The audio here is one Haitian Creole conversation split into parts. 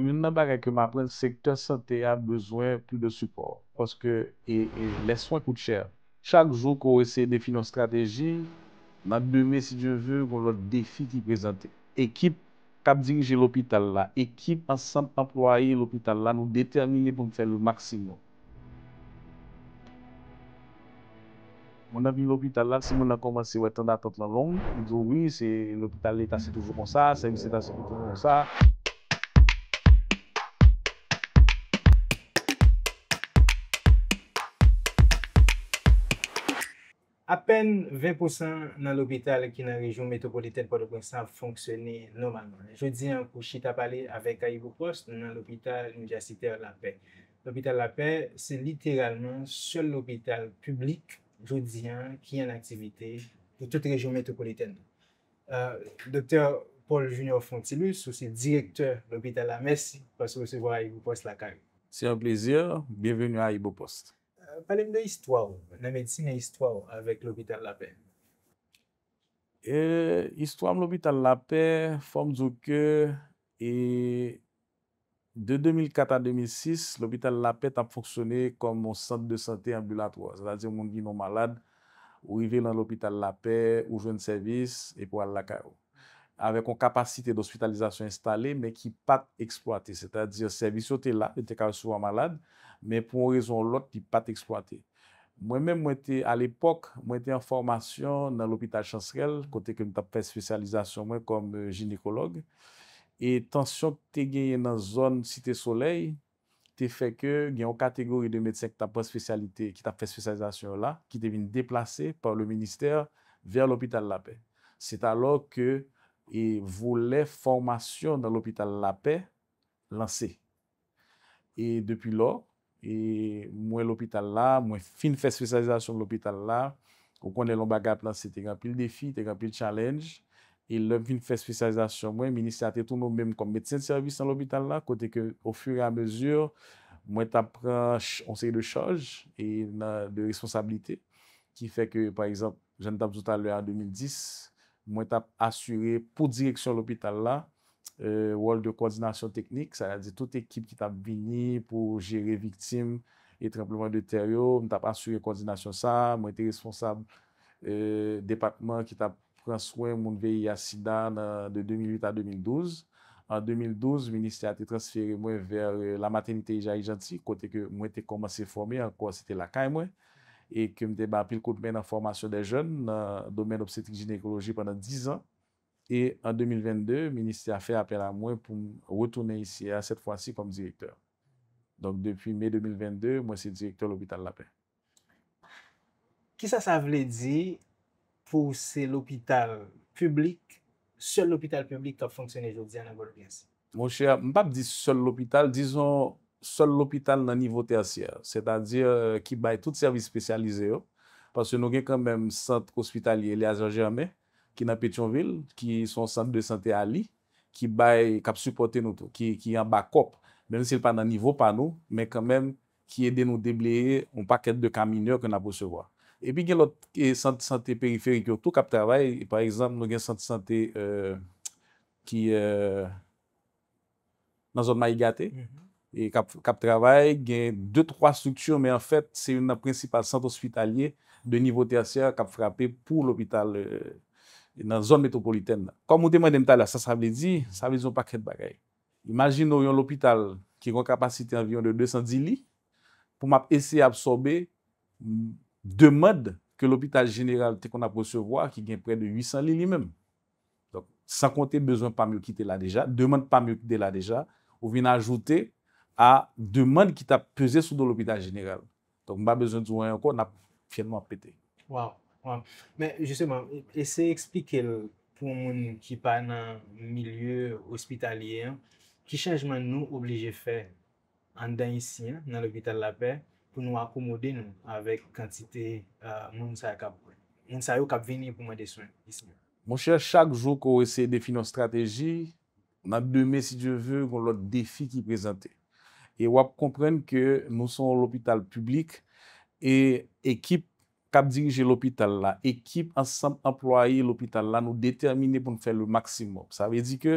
Mwen nan bare keman apren sektor sante a bezwen pou de suport. Koske e, e, les swan koute chèr. Chak jou ko esè definon strategi, nan bemen si djou vè kon lò defi ki prezante. Ekip kap djing jè l'opital la, ekip ansan employe l'opital la, nou detemine pou mwen fè lè maksimo. Mwen nan vi l'opital la, si mwen nan komanse wè tanda tot lan long, mwen zon wè l'opital lè tasè toujou kon sa, sa mwen tasè toujou kon sa. Apen 20% nan l'hôpital ki nan rejyon metropolitène, pou l'hôpital sa fonksyonè normalman. Jodiyan pou chita pale avèk Ayibopost, nan l'hôpital nou jasiter la pe. L'hôpital la pe, se literalman se l'hôpital publik jodiyan ki an aktivite pou tout rejyon metropolitène. Euh, Dokter Paul Junior Fontilus, ou se direktor l'hôpital la Messi, pa se vesevwa Ayibopost lakari. Se yon plezir, biyevenu Ayibopost. Euh, Palem de histwa ou, la medsine histwa ou, avek l'Hopital La Paix. Histwa m l'Hopital La Paix, fòm djoukè, e de 2004 a 2006, l'Hopital La Paix tap fòksyonè kom mon sante de sante ambulatoise. Zat adzir, moun di nou malade, ou i ve lan l'Hopital La Paix, ou jwen servis, e pou al la ka ou. Avek kon kapasite d'ospitalizasyon installé, men ki pat eksploate. Zat adzir, servis yo te la, te ka ou souwa malade, men pou an rezon lot ki pa te eksploate. Mwen men mwen te, al epok, mwen te an formasyon nan l'hôpital chansrel, kote ke mwen tap fè spesyalizasyon mwen konm euh, ginekolog, e tansyon te genye nan zon site soley, te fè ke gen yon kategori de medsek tap fè spesyalite ki tap fè spesyalizasyon la, ki devine deplase par le minister ver l'hôpital la pè. Sè talò ke e voulè formasyon nan l'hôpital la pè lansè. E depi lò, E mwen l'hopital la, mwen fin fè spesyalizasyon l'hopital la, ou konè l'on bagat la, se te grapil defi, te grapil challenge, e lè fin fè spesyalizasyon mwen, minisya te tou nou mèm kon mètsen servis an l'hopital la, kote ke ou furi an bezur, mwen tap pran anseri de chaj, e nan de responsabilite, ki fè ke par exemple, jen tap zouta lè an 2010, mwen tap asyre pou direksyon l'hopital la, Euh, Wol de koordinasyon teknik, sa yade tout ekip ki tap vini pou jere viktim etrepleman de teryo, mwen tap asure koordinasyon sa, mwen te responsab euh, depatman ki tap pran swen moun veyi yasida de 2008 a 2012. En 2012, minister a te transfere mwen ver euh, la maternite i jayi janti, kote ke mwen te komanse formi anko, se te lakay mwen, e ke mwen te bapil koutmen nan formasyon de jen, nan domen obsetri ginekologi panan 10 an, Et en 2022, ministère a fait appel à moi pour me retourner ici et à cette fois-ci comme directeur. Donc, depuis mai 2022, moi, c'est directeur l'hôpital Lapin. Ki sa sa vle di pou se l'hôpital publik, se l'hôpital publik top fonksyonner jou di an agorbyensi? Mwen chè, m pap di se l'hôpital, dison se l'hôpital nan nivou tersier. Se ta di ki euh, bay tout servis spesyalize yo, passe nou gen kan menm sent kospitalye li a zan jamey, ki nan Petionville, ki son sante de sante Ali, ki bay kap supporte nou tou, ki yon bakop, men se pan nan nivou panou, men kan men ki yede nou debleye ou paket de kamineur ki nan posevoa. Epi gen lot ki sante periferik yon tou kap travay, par exemple nou gen sante sante euh, ki nan euh, zon Mayigate, mm-hmm. kap travay gen 2-3 struksyon, men an fèt se yon nan prinsipal sante ospitalye de nivou terser kap frape pou l'opital Petionville. Euh, nan zon metropoliten nan. Kwa mwote mwen dem tala, sa sa vle di, sa vle di yon paket bagay. Imagin nou yon l'hopital ki yon kapasite anviyon de 210 li, pou map ese absorbe de mod ke l'hopital general te kon ap resevoa ki gen pre de 800 li li men. Donk, sa konte bezwen pa myo ki te la deja, de mod pa myo ki te la deja, ou vina ajoute a de mod ki ta peze sou do l'hopital general. Donk, mwa bezwen tou wanyan kon, nap fienman ap pete. Waw. Mwen se eksplike pou mwen ki pa nan Milye ospitalye Ki chanjman nou oblije fe Andan isi nan lopital lape Pou nou akomode nou Avèk kantite euh, moun sa yo kap veni Moun sa yo kap veni pou mwen de swen Mwen se chak jo kou ese Defi nan strategi Mwen ap deme si je ve Kon lot defi ki prezante E wap komprenke nou son lopital publik E ekip Kap dirije l'hopital la, ekip ansam employe l'hopital la, nou determine pou nou fè le maksimum. Sa ve di ke,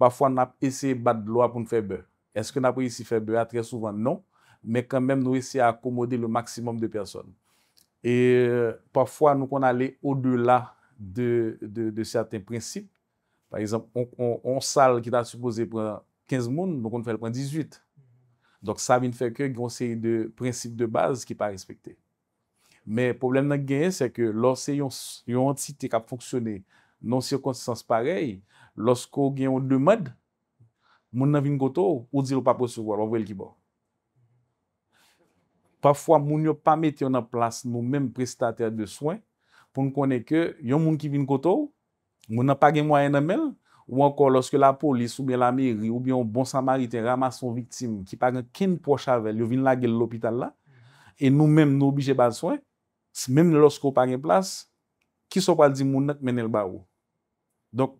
pafwa nap ese bat lua pou nou fè beur. Eske nan pou ese fè beur, atre souvan, non. Men kan men nou ese akomode le maksimum de person. E pafwa nou kon ale o de la de certain prinsip. Par exemple, on sal ki ta suppose pran 15 moun, nou kon fè pran 18. Donk sa vi nou fè ke gronseri de prinsip de baz ki pa respekte. Me problem nan genye se ke lor se yon antite kap foksyone nan sirkonsistans parey, losko gen yon de mud, moun nan vin koto ou di lou pa pwesu kwa lou vwel ki bo. Pwafwa moun yo pa mette yon nan plas nou men prestater de swan, pou nkone ke yon moun ki vin koto ou, moun nan pa gen mwa enamel, ou anko loske la polis oube la meri oubyon bon samarite ramason vitim ki pa gen ken po chave, yo vin la gel l'opital la, e nou men nou bi jepa swan, Smen lòs ko pa gen plas, ki so pal di moun nèk men el ba ou. Donk,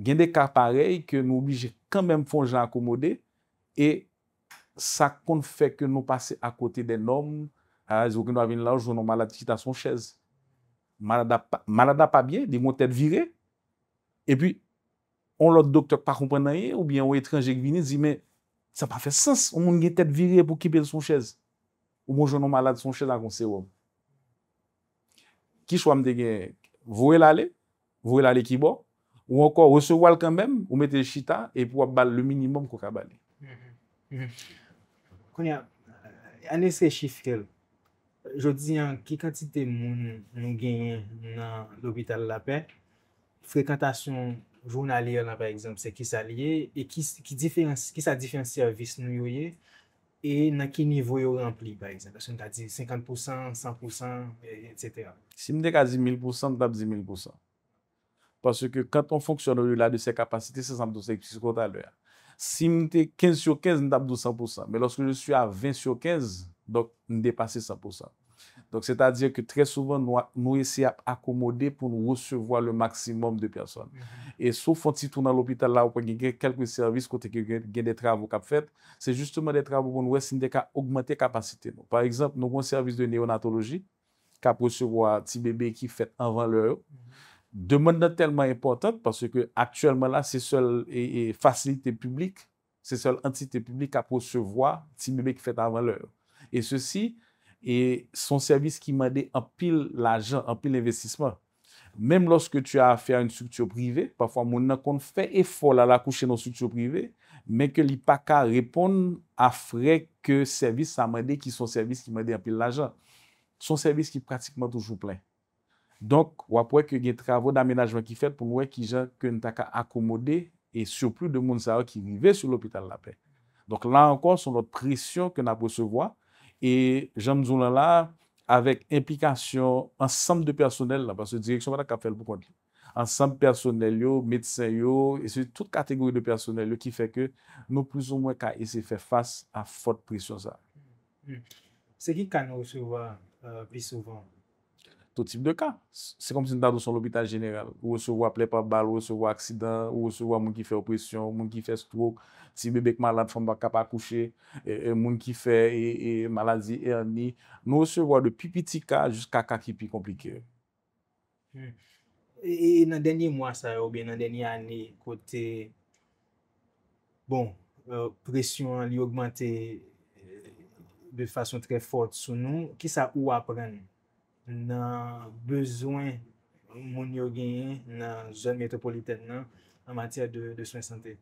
gen de ka parey ke nou obligè kèmèm fon jè akomode e sa kon fèk ke nou pase akote den lòm a zi wèk nou avèn la ou joun nou malade ki ta son chèz. Malade apabye, di moun tèd vire. E pi, on lòt doktèk pa kompè nanye ou bien ou etranjèk vini zi men sa pa fè sens, ou moun gen tèd vire pou kipèl son chèz. Ou moun joun nou malade son chèz akon se wèm. Kishwa mdegye vwe lale, vwe lale kibor, ou ankon resewal kanbem, ou mette chita, e pou ap bal le minimum koka bale. Mhm. Mhm. Konya, an euh, esre chifkel, jodi an ki kantite moun nou genye nan l'Hobital La Paix, frekantasyon jounalye lan par exemple se ki salye, e ki sa difensi avis nou yoye? E nan ki nivou yo rampli, 50%, 100%, etc. Si mte kazi 1000%, tap 10 000%. Paske ke katon fonksyon yo la de se kapasite, si mte 15 sur 15, tap 100%. Me loske yo sou a 20 sur 15, tap 100%. Donk, se ta dir ke tre souvan nou ese akomode pou nou resevoa le maksimum de person. Mm-hmm. E souf an ti tou nan l'opital la ou pa gen gen kelkou servis kote gen gen de travou kap fet, se justement de travou pou nou wè sin de ka augmente kapasite nou. Par exemple, nou kon servis de neonatologie, kap resevoa ti bebe ki fet avan l'heure. Mm-hmm. Deman nan telman importan, parce ke aktuelman la se sol e fasilite publik, se sol entite publik kap resevoa ti bebe ki fet avan l'heure. E se si... E son servis ki mède apil l'ajan, apil l'investisman. Mèm loske tu a fè an souktio privè, pafwa moun nan kon fè e fol a lakou chè nan souktio privè, mè ke li pa ka repon a frek ke servis sa mède ki son servis ki mède apil l'ajan. Son servis ki pratikman toujou plè. Donk wap wè ke gen travò d'amenajman ki fèt pou mwè ki jan ke n tak a akomode e souplou de moun sa wè ki vive sou l'opital la pe. Donk la ankon son lot presyon ke nan posevwa, E janm zon lan la, avek implikasyon, ansam de personel la, ansam personel yo, medsen yo, et se tout kategori de personel yo, ki feke nou plus ou mwen ka ese fe fas a fort presyon sa. Hmm. Hmm. Se ki kano souwa, pi souwan, To tip de ka. Se kom si nan do son l'hobita generel. Ou se wap lepabal, ou se wap aksidan, ou se wap moun ki fe opresyon, moun ki fe strok, si bebek malad fom baka pa kouche, moun ki fe malazi, nou se wap de pipi ti ka jiska ka ki pi komplike. E nan denye mwa sa yo, nan denye ane, kote, bon, euh, presyon li augmente euh, de fason tre fort sou nou, ki sa ou aprenne? nan bezwen moun yo genye nan zon metropoliten nan an matyè de swen sante.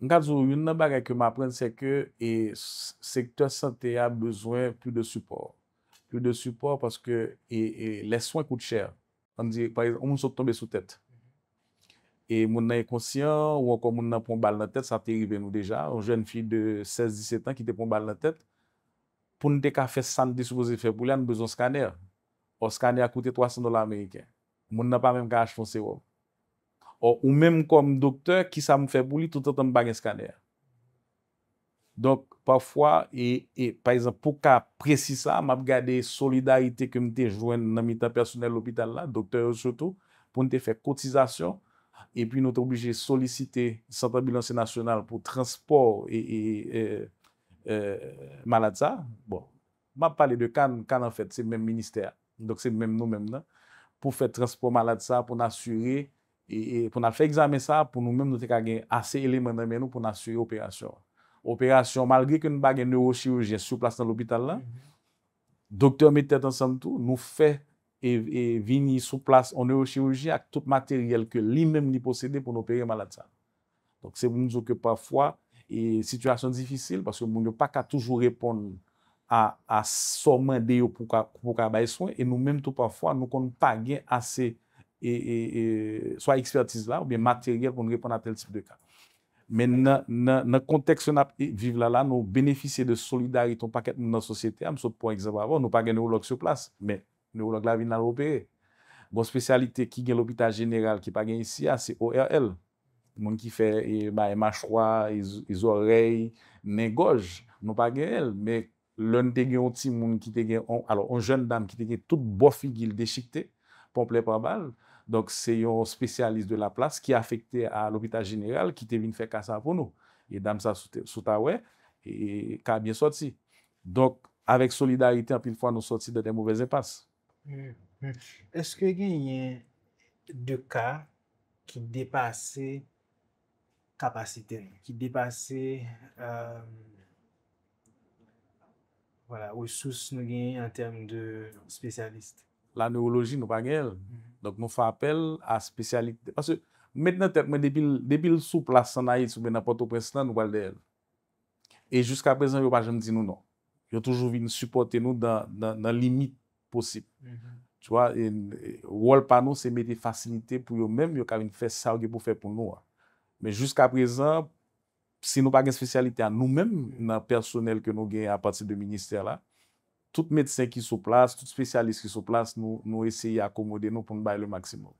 Nkazou, yon nan bagè ke m apren se ke e sektor sante a bezwen pou de suport. Pou de suport paske le swen koute chè. An di, parè, an moun sot tombe sou tèt. E, e moun nan yon konsyon, ou an kon moun nan pon bal nan tèt, sa te rive nou deja, yon jen fi de 16-17 an ki te pon bal nan tèt, pou nou de ka fè sante di sou vose fè pou lè, an bezwen skanèr. Ou skaner akoute 300 dolar Ameriken. Moun nan pa mèm ka h fon sewo. Ou mèm kom doktèr ki sa m fè boulit tout an tan bagen skaner. Donk, pwafwa, e, e, pa y zan pou ka presisa, m ap gade solidarite ke m te jwenn nan mitan personel l'opital la, doktèr yo sotou, pou n te fè kotizasyon, e pi nou te oblije solisite Sampan Bilansè Nasional pou transport e, e, e, e, euh, e, euh, maladza. Bon, m ap pale de kan, kan an fèt se mèm ministèr. Dok se mèm nou mèm nan, pou fè transport malat sa, pou nan fè examen sa, pou nou mèm nou te kage ase elemen nan mèm nou pou nan fè operasyon. Operasyon, malgrè ke nou bagè neurochirurje sou plas nan l'hôpital la, doktor metèd ansan tout, nou fè vini sou plas an neurochirurje ak tout materyel ke li mèm ni posede pou nou operer malat sa. Dok se mèm nou zouke pafwa, e situasyon difisil, paske moun yo pa ka toujou repon nou. a somen deyo pou ka baye swen e nou menm tou pa fwa nou konn pa gen ase e, e, e soit ekspertise la ou bien materyel konn repon a tel tip de ka. Men nan konteksyon ap vive la la nou benefise de solidari ton paket nou nan sosyete am sot pou ek zavar avon nou pa gen neurolog sou plas men neurolog la vin nan opere. Bon spesyalite ki gen l'hobita general ki pa gen isi a se ORL. Moun ki fe e machroa, e zorey, negoj, nou pa gen el men loun te gen yon timoun ki te gen, alo, yon jen dam ki te gen tout bofi gil de chikte, pomple prabal, donk se yon spesyalist de la plas ki afekte a l'Opita General ki te vin fe kasa pou nou, e dam sa suta we, e ka byen soti. Donk, avek solidarite apil fwa nou soti de te mouvez epas. Mm, mm. Eske gen yon de ka ki depase kapasite, ki depase eee euh, Ou y mhm. sous nou genye an term de spesyalist. La neurologi nou pa genye, donk nou fwa apel a spesyalist. Pase mwen depil soupl la sanayi soube napoto preslan nou pal de el. E jusqu'a prezant yo wajan di nou non. Yo toujou vi nou supporte nou dan limit posib. Mhm. Wol panou se mette fasilite pou yo menm, yo karin fè sa wge pou fè pou nou. Men jusqu'a prezant, Si nou pa gen spesyalite an nou men, nan personel ke nou gen a pati de minister la, tout medsen ki sou plas, tout spesyalist ki sou plas, nou esye akomode nou pou nou baye le maksimum.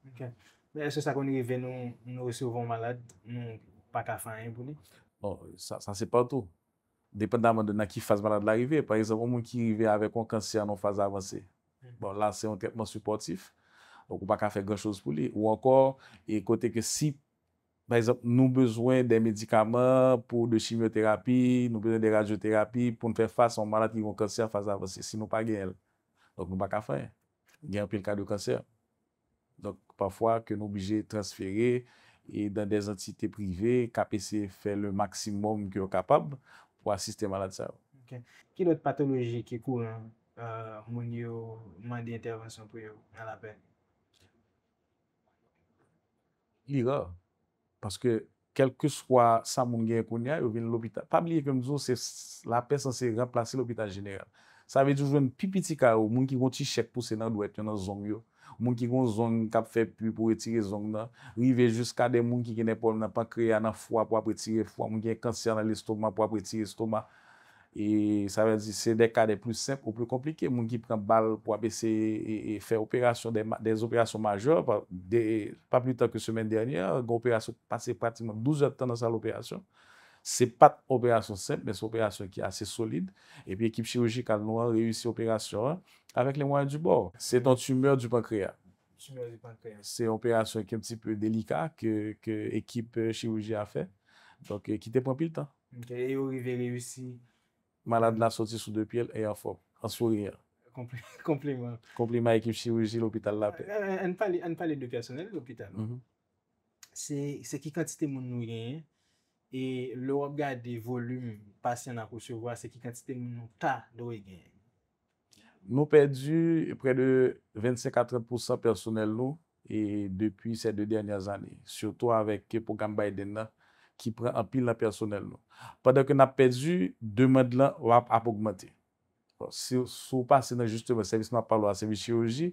E se sa koni ve nou esye ouvan malade, nou pa ka fanyen pou li? Bon, oh, sa se patou. Dependanman de nan ki faz malade la rive, par exemple, non, mm. bon, ou moun ki rive avè kon kansiyan nou faz avansè. Bon, la se yon tepman suportif, ou kon pa ka fanyen gen chouz pou li. Ou ankon, ekote ke si... Nou bezwen de medikama pou de chimioterapi, nou bezwen de radyoterapi pou nou fè fàs an malat yon kanser fàz avansi. Sinon pa gen el. Donk nou bak a fè. Gen apil kade yon kanser. Donk pafwa ke nou obligè transfere e dan de zantite prive, KPC fè le maksimum ki yo kapab pou asiste malat sa. Ki lot patoloji ki kouren euh, moun yo man di intervensyon pou yo? Nal apen? Lira. Paske kelke swa sa moun gen konya, yo vin l'opita. Pam liye kon mizou, la pesan se remplase l'opita generel. Sa vejoujwen pipiti ka ou moun ki kon ti chek pou senan dwet, yon nan zonk yo. Moun ki kon zonk kap feb pi pou retire zonk nan. Rivejous ka de moun ki genepol nan pa kre anan fwa pou apretire fwa. Moun gen kanser nan l'estoma pou apretire estoma. E sa va di se dekade e plou semp ou plou komplike, moun ki pran bal pou abese e fe e operasyon des operasyon majore, pa plou tan ke semen dernyan, gwen operasyon pase pratiman 12 jan tan nan sa l'operasyon. Se pat operasyon semp, men se operasyon ki ase solide, epi ekip chiroujik an nou an reyoussi operasyon an, avèk le mouan di bor. Se tan tumeur di pankreya. Tumeur di pankreya. Se operasyon ki an ti peu delika, ke ekip chiroujik a fe. Donk ki te pran pil tan. E ou reyoussi operasyon? Malade la soti sou euh, de pyele, e a fop, a sou riyan. Kompliment. Kompliment ekim shirouji l'opital la pe. An pali de personel l'opital. Se ki kantite moun nou genye, e l'opga de volume pasyen akou sou vwa, se ki kantite moun nou ta doye genye. Nou perdi pre de 25-30% personel nou, e depi se de dernyaz ane. Soutou avèk kepouk an bayden nan, ki pren apil nan personel nou. Padèkè nan pedu, demèd lan wap apogmante. S'ou pasen nan justeme, servis nan palwa, servis chirouji,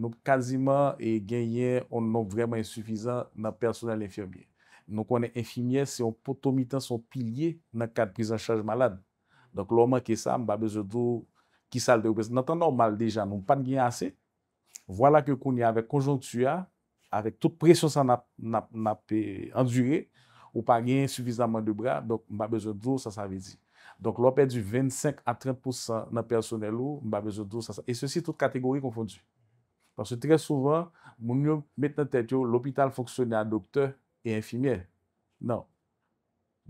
nou kaziman e genyen ou nou vreman insoufizan nan personel l'infirmier. Nou konen infirmier se ou potomitan son pilye nan kat priz an chanj malad. Donk lòman ke sa, mba bezodo ki salde ou pes. Natan normal dejan, nou pan genyen ase, wala ke konye avek konjontu ya, avek tout presyon sa nan pe endurè, Ou pa gen soufizaman de bra, donk mba bezo d'o, sa sa vezi. Donk lopè di 25 a 30% nan personel ou, mba bezo d'o, sa sa vezi. E se si tout kategori konfondu. Parce trè souvan, moun yo met nan tètyo, l'opital foksyonè a doktèr e infimè. Nan.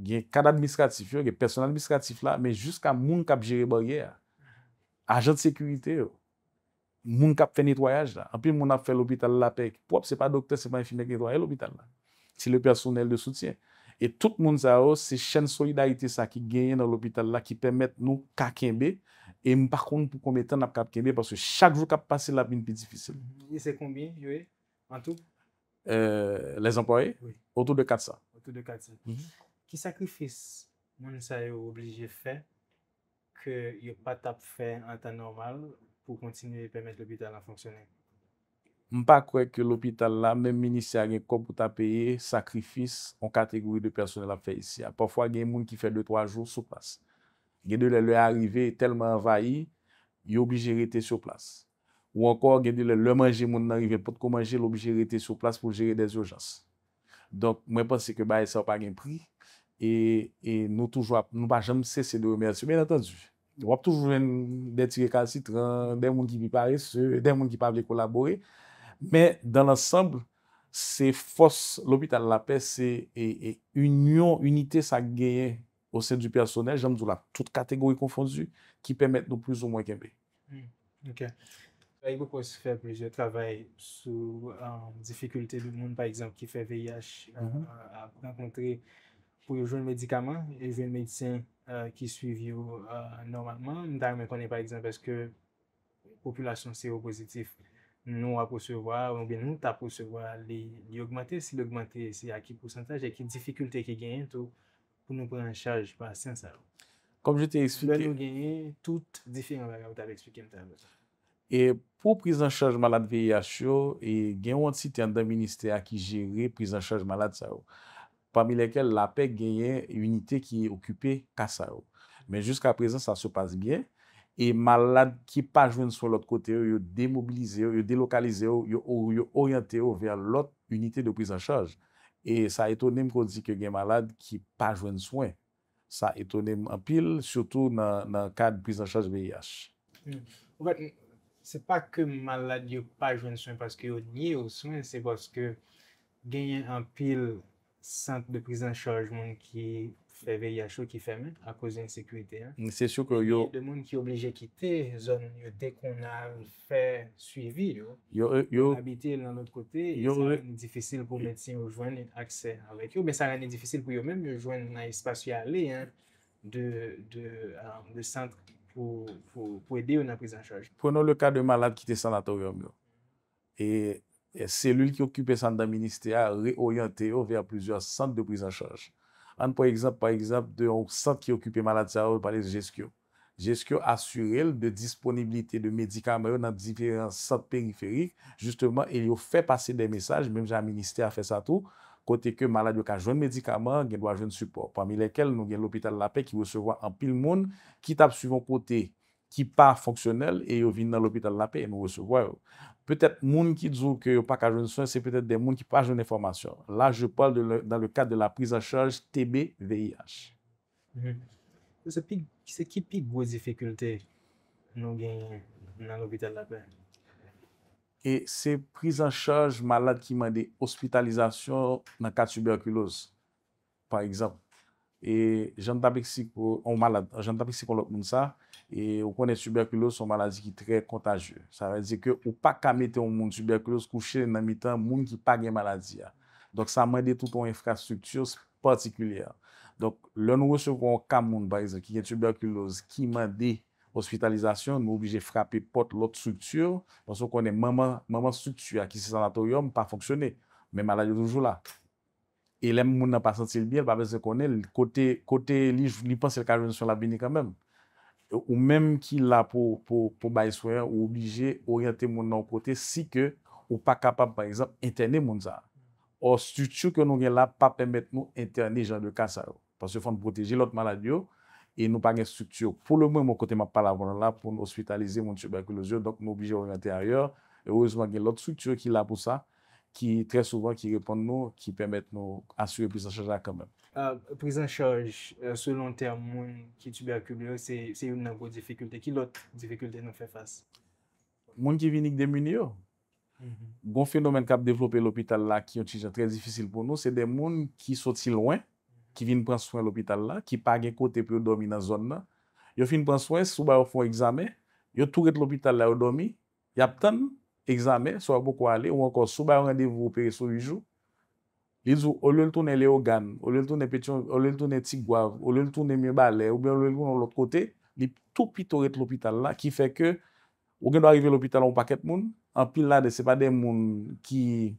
Gen kada administratif yo, gen personel administratif la, men jusqu'a moun kap jire barye a. Ajan de sekurite yo. Moun kap fè nitwoyaj la. Anpè moun ap fè l'opital la pek. Pwop, se pa doktèr, se pa infimè, ki nitwoyè l'op Et tout moun sa yo, se chen solidarite sa ki genye nan l'hobital la ki pemet nou kakembe. Et mou par kon pou kome ten ap kakembe, paswe chak vou kap pase la bin bi difisil. E se kombi, yo e, an tou? Les empore, o tou de kat sa. O tou de kat sa. Ki sakifis moun sa yo oblije fe, ke yo pa tap fe an tan normal pou kontinu e pemet l'hobital la fonksyonen? Mpa kwe ke l'opital la, men minisya gen kompouta peye, sakrifis, an kategori de personel ap fey siya. Pofwa gen moun ki fey 2-3 joun sou plas. Gen de le le arive, telman avayi, yo obligere te sou plas. Ou ankor gen de le le manje moun nanrive, pot ko manje, lo obligere te sou plas pou jere des yojans. Donk, mwen pense ke baye sa wap agen pri, e nou toujwa, nou pa jom sese de remersi. Men atanjou, wap toujwen detire kasi, den moun ki vi pare, den moun ki pa vle kolabore, Men, dan l'ansambl, se fos l'hobital la pe se e union, unité sa geyen o sen du personèl, jèm djou la tout kategori konfondu, ki pèmèt nou plus ou mwen kempe. Hmm, ok. Ayo pou kwa si fè, pe je travèl sou an difikultè di moun, pa ekzamp, ki fè VIH, ap renkontre pou yo joun euh, medikaman, yo joun medisyen ki suiv yo normalman, mwen konen, pa ekzamp, eske populasyon siropozitif, Nou aposevwa, ou gen nou taposevwa li augmante, si l'augmante si aki pwosantaj e ki difikulte ki genye tou pou nou pran chaj pasyen sa ou. Kom je te espeke... Flan nou genye, tout difikant la gav ta ve espeke enten. E pou pran chaj malade ve yasyo, genwant si te andan minister aki jere pran chaj malade sa ou. Pamilekel la pek genye unitè ki okupè ka sa ou. Men jiska prezant sa sepase genye. E malade ki pa jwen swan lot kote yo, yo demobilize yo, yo delokalize yo, yo oryante yo ver lot unitè de priz an chaj. E sa etonem kon zi ki gen malade ki pa jwen swan. Sa etonem an pil, sotou nan kade priz an chaj VIH. Hmm. Se pa ke malade yo pa jwen swan, paske yo nye yo swan, se baske genyen an pil sant de priz an chaj moun ki... Fève, mm, y a chou ki fème akouzen sikwite. Mè se sou kè yo... Demoun ki oblije kite zon yon dek kon a fè suivi yo. Yo, euh, yo... Abite yon an not kote, yon an difficile pou mèdse yon jwen akse avèk yo. Mè sa an an difficile pou yon mèm yon jwen nan espasyale de sant pou edi yon nan priz an chanj. Prenon le ka de malade kite sanatorium yo. E selul ki okype san da minister a reoyante yo vera plouzou a sant de priz an chanj. An pou ekzap, pou ekzap, de yon sante ki okupe malade sa ou, pale jeskyo. Jeskyo asyrel de disponibilite de medikama yo nan diferent sante periferik. Justeman, el yo fè pase de mesaj, menm jan a minister a fè sa tou, kote ke malade yo ka jwenn medikama, gen do a jwenn suport. Pamilekel nou gen l'opital la pek, ki wos sewa an pil moun, ki tap suivon kote, ki pa fonksyonel, e yo vin nan l'hôpital la pe, e mè wè se wè yo. Petèp moun ki dzou ke yo pa kajoun son, se petèp de moun ki pa kajoun informasyon. La, je pòl dan le kad de la prizacharj TB-VIH. Mhm. Se ki pik wè zifikultè nou gen nan l'hôpital la pe? E se prizacharj malade ki man de ospitalizasyon nan kat subyakilos, par ekzamp. E jan tabek si kon lòk moun sa, E ou konen tuberkuloz son malazi ki tre kontaje. Sa va zi ke ou pa kamete ou moun tuberkuloz kouche nan mitan moun ki pa gen malazi ya. Donk sa mwende touton infrastruktiyos patikulyer. Donk loun wosyo kon kam moun ba e zan ki gen tuberkuloz ki mwende hospitalizasyon, nou oubije frape pot lout struktiyo. Ponso konen maman struktiyo a ki se sanator yon pa foksyone. Men maladyo doujou la. E lem moun nan pa santi l biel, pa bezè konen, kote li jvou li panse l karjoun sou la bini kamem. Ou menm ki la pou baye soyen, ou oblije oryate moun nan kote si ke ou pa kapab par exemple interne moun zan. Ou stutur ke nou gen la pa pembet nou interne jan de kasa yo. Pas yo fante proteje lot maladyo, e nou pa gen stutur pou le mwen moun kote ma palavon la pou nou ospitalize moun tuberkulozyon, donk nou oblije oryate ayer, e ou eswa gen lot stutur ki la pou sa. ki trè souvan ki repon nou, ki pèmèt nou asywe priz an chaj la kèmèm. Priz an chaj, selon term moun ki tuberkul yo, se yon nan vò difikultè, ki lot difikultè nou fè fass? Moun ki vinik demini yo. Gon fenomen kap devlopè l'hôpital la ki yon chijan trè zifisil pou nou, se de moun ki soti lwen, ki vin pranswen l'hôpital la, ki page kote pou yon domi nan zon la. Yo fin pranswen, souba yon fon egzame, yo touret l'hôpital la yon domi, yaptan, egzame, sou apou kwa ale, ou ankon sou bayan randevou operasyon yi jou, li zou, ou lèl toune le ogan, ou lèl toune petyon, ou lèl toune tigwav, ou lèl toune mè balè, ou lèl toune l'ot kote, li tou pi touret l'opital la, ki fe ke, ou gen do arive l'opital la ou paket moun, an pil la de se pa den moun ki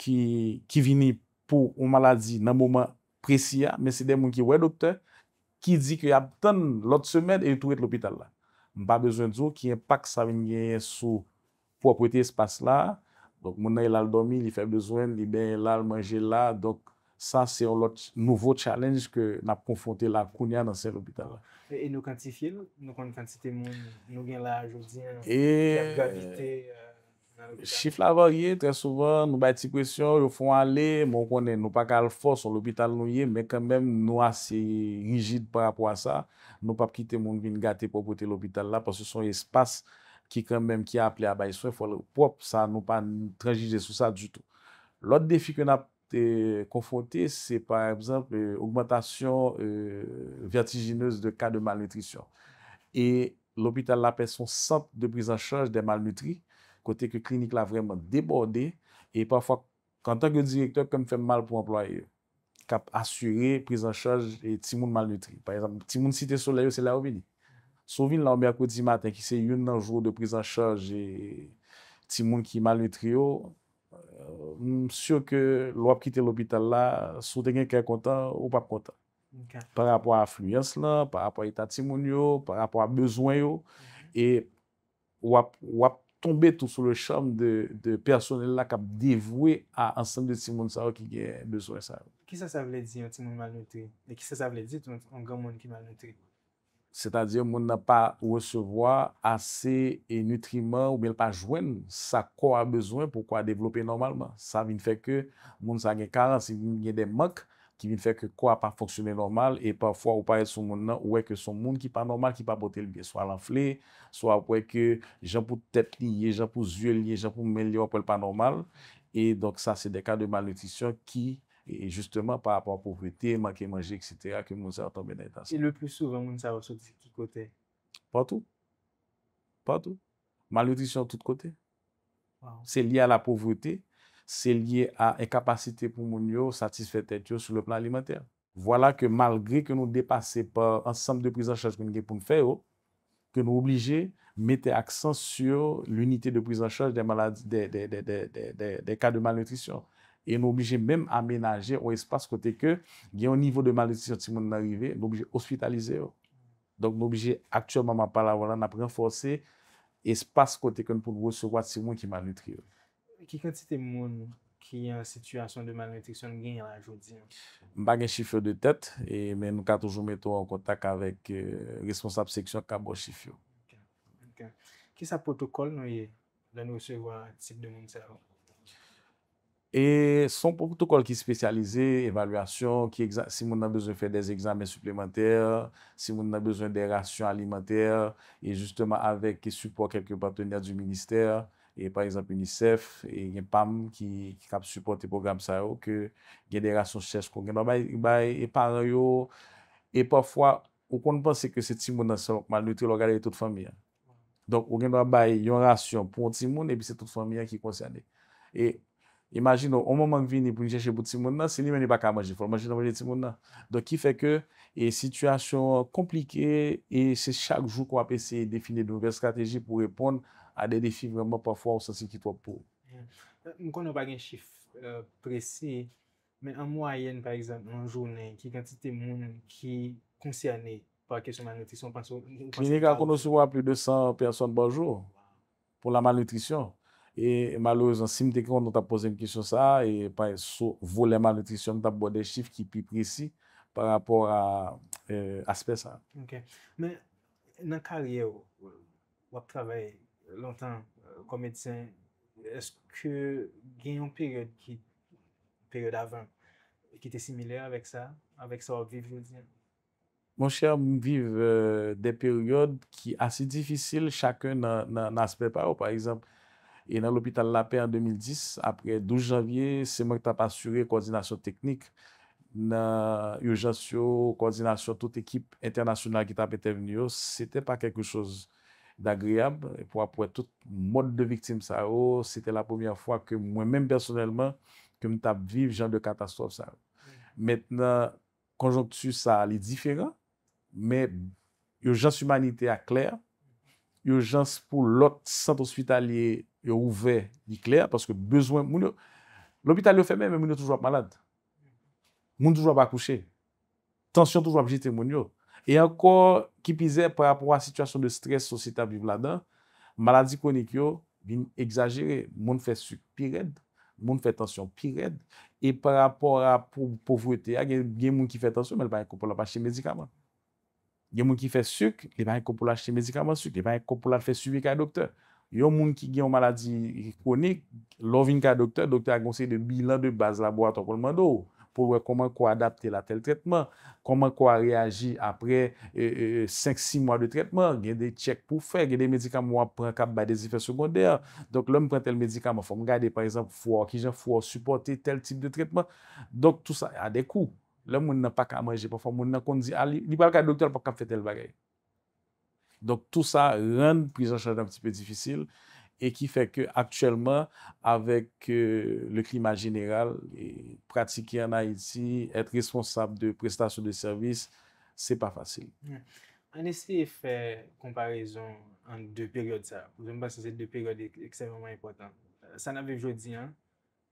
ki vini pou ou maladi nan mouman presiya, men se den moun ki wè doktor, ki di ki ap ton l'ot semed, e touret l'opital la. Mba bezwen zou ki en pak sa venye sou pou apwete espase la, mounay e lal domi, li fe bezwen, li ben lal manje la, sa se yon lot nouvo challenge ke nap konfonte la kounya nan se l'hobital la. E, e nou kantifiye nou? Nou konen kantifiye moun, nou gen la a joudi, nou gen la gavite? Chif la vore ye, tre souvan, nou baye ti kwesyon, yo fon ale, moun konen nou pa kal fos an l'hobital nou ye, men kanmen nou ase rigid par apwa sa, nou pa pkite moun vin gate pou apwete l'hobital la, parce son espase, ki kan menm ki a aple a baye swen fwa lopop, sa nou pa tranjije sou sa du tout. L'ot defi kwen ap konfote, se par exemple, euh, augmentation euh, vertigineuse de ka de malnutrisyon. E l'hobital la pe son sap de prizanschaj de malnutri, kote ke klinik la vreman deborde, e pafwa, kan tanke direktor, kan fe mal pou employe, kap asyre prizanschaj e timoun malnutri. Par exemple, timoun site sou la yo se la obini. Souvin la omerko di maten ki se yon nanjou de priz an charge e ti moun ki malnutri yo, euh, msye ke lwap kite lopital la, sou te gen kre kontan ou pa kontan. Par apwa afluyans la, par apwa etat ti moun yo, par apwa bezwen yo, mhm. e wap tombe tout sou le chanm de personel la kap devwe a ansan de ti moun sa yo ki gen bezwen sa yo. Ki sa sa vle di yo ti moun malnutri? E ki sa sa vle di tout an gam moun ki malnutri? Sè ta diyo moun nan pa resevoa ase e nutriman ou bel pa jwen sa ko a bezwen pou ko a devlope normalman. Sa vin fè ke moun sa gen karansi, yon gen de mak ki vin fè ke ko a pa foksyone normal e pa fwa ou pa et sou moun nan ou e ke sou moun ki pa normal ki pa bote lbyè. So a la flè, so a pou e ke jen pou tèt liye, jen pou zye liye, jen pou men liyo pou el pa normal. E donk sa se de ka de malnutisyon ki... Et justement, par rapport à pauvreté, manké magé, etc., ke moun sa va tombe nan etasyon. Et le plus souvent, moun sa va sotifik tout koté? Pas tout. Pas tout. Malnutrisyon tout koté. C'est lié à la pauvreté, c'est lié à incapacité pou moun yo satisfait être yo sous le plan alimentaire. Voilà que malgré que nou dépassez par ensemble de prise en charge moun gen pou m'fè yo, que nou obligez, mette accent sur l'unité de prise en charge des cas de malnutrisyon. E nou obije men amenaje ou espase kote ke gen yon nivou de malnutriyon ti moun nanrive, nou obije ospitalize yo. Donk nou obije aktiyonman ma pala wala nan apren forse espase kote ke nou pou gwo soukwa ti moun ki malnutriyo. Ki kantite moun ki yon situasyon de malnutriyon gen yon anjou di? M bagen chifyo de tet, men nou ka toujou metou an kontak avèk responsab seksyon kabo chifyo. Ki sa potokol nou ye dan nou soukwa tip de moun sa yon? E son protokol ki spesyalize, evalwasyon, si moun nan bezwen fè des eksamè suplementèr, si moun nan bezwen de rasyon alimentèr, e justèman avèk ki support kelke partenèr di ministèr, e parèzampi NICEF, e gen PAM ki kap supporte program sa yo, ke gen de rasyon chèch kon genwa bay, bay, e parè yo, e pafwa, ou kon nou pense ke se ti moun nan salokman, nou te logade yon tout famiyan. Donk, ou genwa bay, yon rasyon pou an ti moun, e bi se tout famiyan ki konsyande. E... Imagin nou, o moman vi ni pou njeche bout si moun nan, se li meni baka manje, fòl manje nan manje ti moun nan. Don ki fe ke, e situasyon komplike, e se chak jou kwa apese defini nouve strategi pou repond a de defi vreman pa fwa ou sensi ki twa pou. M kono bagen chif presi, men an mwayen par exemple, an jounen, ki kantite moun ki konsyane pa kesyon malnutrisyon? Klinika kono sou a plus de 100 person banjou, pou la malnutrisyon. E malourezan, si mte kron nou ta pose euh, euh, yon kisyon sa, e pa sou voleman nutrisyon ta bo de chif ki pi presi pa rapor a aspe sa. Ok. Men, nan karye wak travay lontan kon medisyen, eske genyon peryode avan ki te simile avik sa, avik sa wak viv loun diyan? Mwen chè am viv euh, de peryode ki ase difisil chakè nan aspe paro, par exemple, E nan l'hôpital la paie an 2010, apre 12 janvye, se mwen tap asyure koordinasyon teknik, nan yo jansyo koordinasyon tout ekip internasyonal ki tap etenvenyo, se te pa kèkèkè chòs d'agriyab, pou ap wè tout moun de viktime sa yo, oh, se te la poumyan fwa ke mwen men personelman ke mwen tap viv jan de katastrofe sa yo. Mm. Mètnen, konjon tsu sa li diferan, men yo jans humanite akler, yo jans pou lot sant ospitalye, Yo ouve, di kler, paske bezwen moun yo. L'hobital yo feme, men moun yo toujwa ap malade. Moun toujwa ap akouche. Tansyon toujwa ap jeten moun yo. E ankor, ki pize, par apour a sitwasyon de stres, sosita bi vladan, maladi konik yo, vin exagere. Moun fè suk, pi red. Moun fè tansyon, pi red. E par apour a povrote, gen moun ki fè tansyon, men baye kompou la pa chè medikaman. Gen moun ki fè suk, men baye kompou la chè medikaman suk. Men baye kompou la fè subi ka dokter. Yon moun ki gen yon maladi kronik, lovin ka doktor, doktor a gonsen yon bilan de baz labo a tolpon mando pou we koman kwa adapte la tel tretman, koman kwa reagi apre 5-6 e, e, e, mwa de tretman, gen de tchek pou fe, gen de medikam mwa pren kap ba de zifen sekonder, donk lèm pren tel medikam a fom gade par exemple fwa ki jen fwa supporte tel tip de tretman, donk tout sa a dekou, lèm moun nan pa ka manje pa fom, moun nan kon di ali, ah, li pral ka doktor pa kap fe tel varey. Donk tou sa ren prizan chande an pti pe difisil e ki fe ke aktuelman avek euh, le klima general pratiki an Haiti et responsab de prestasyon de servis se pa fasil. An esi e fe komparezon an de peryode sa. Vem ba se se de peryode eksemenman impotant. San avev jodi an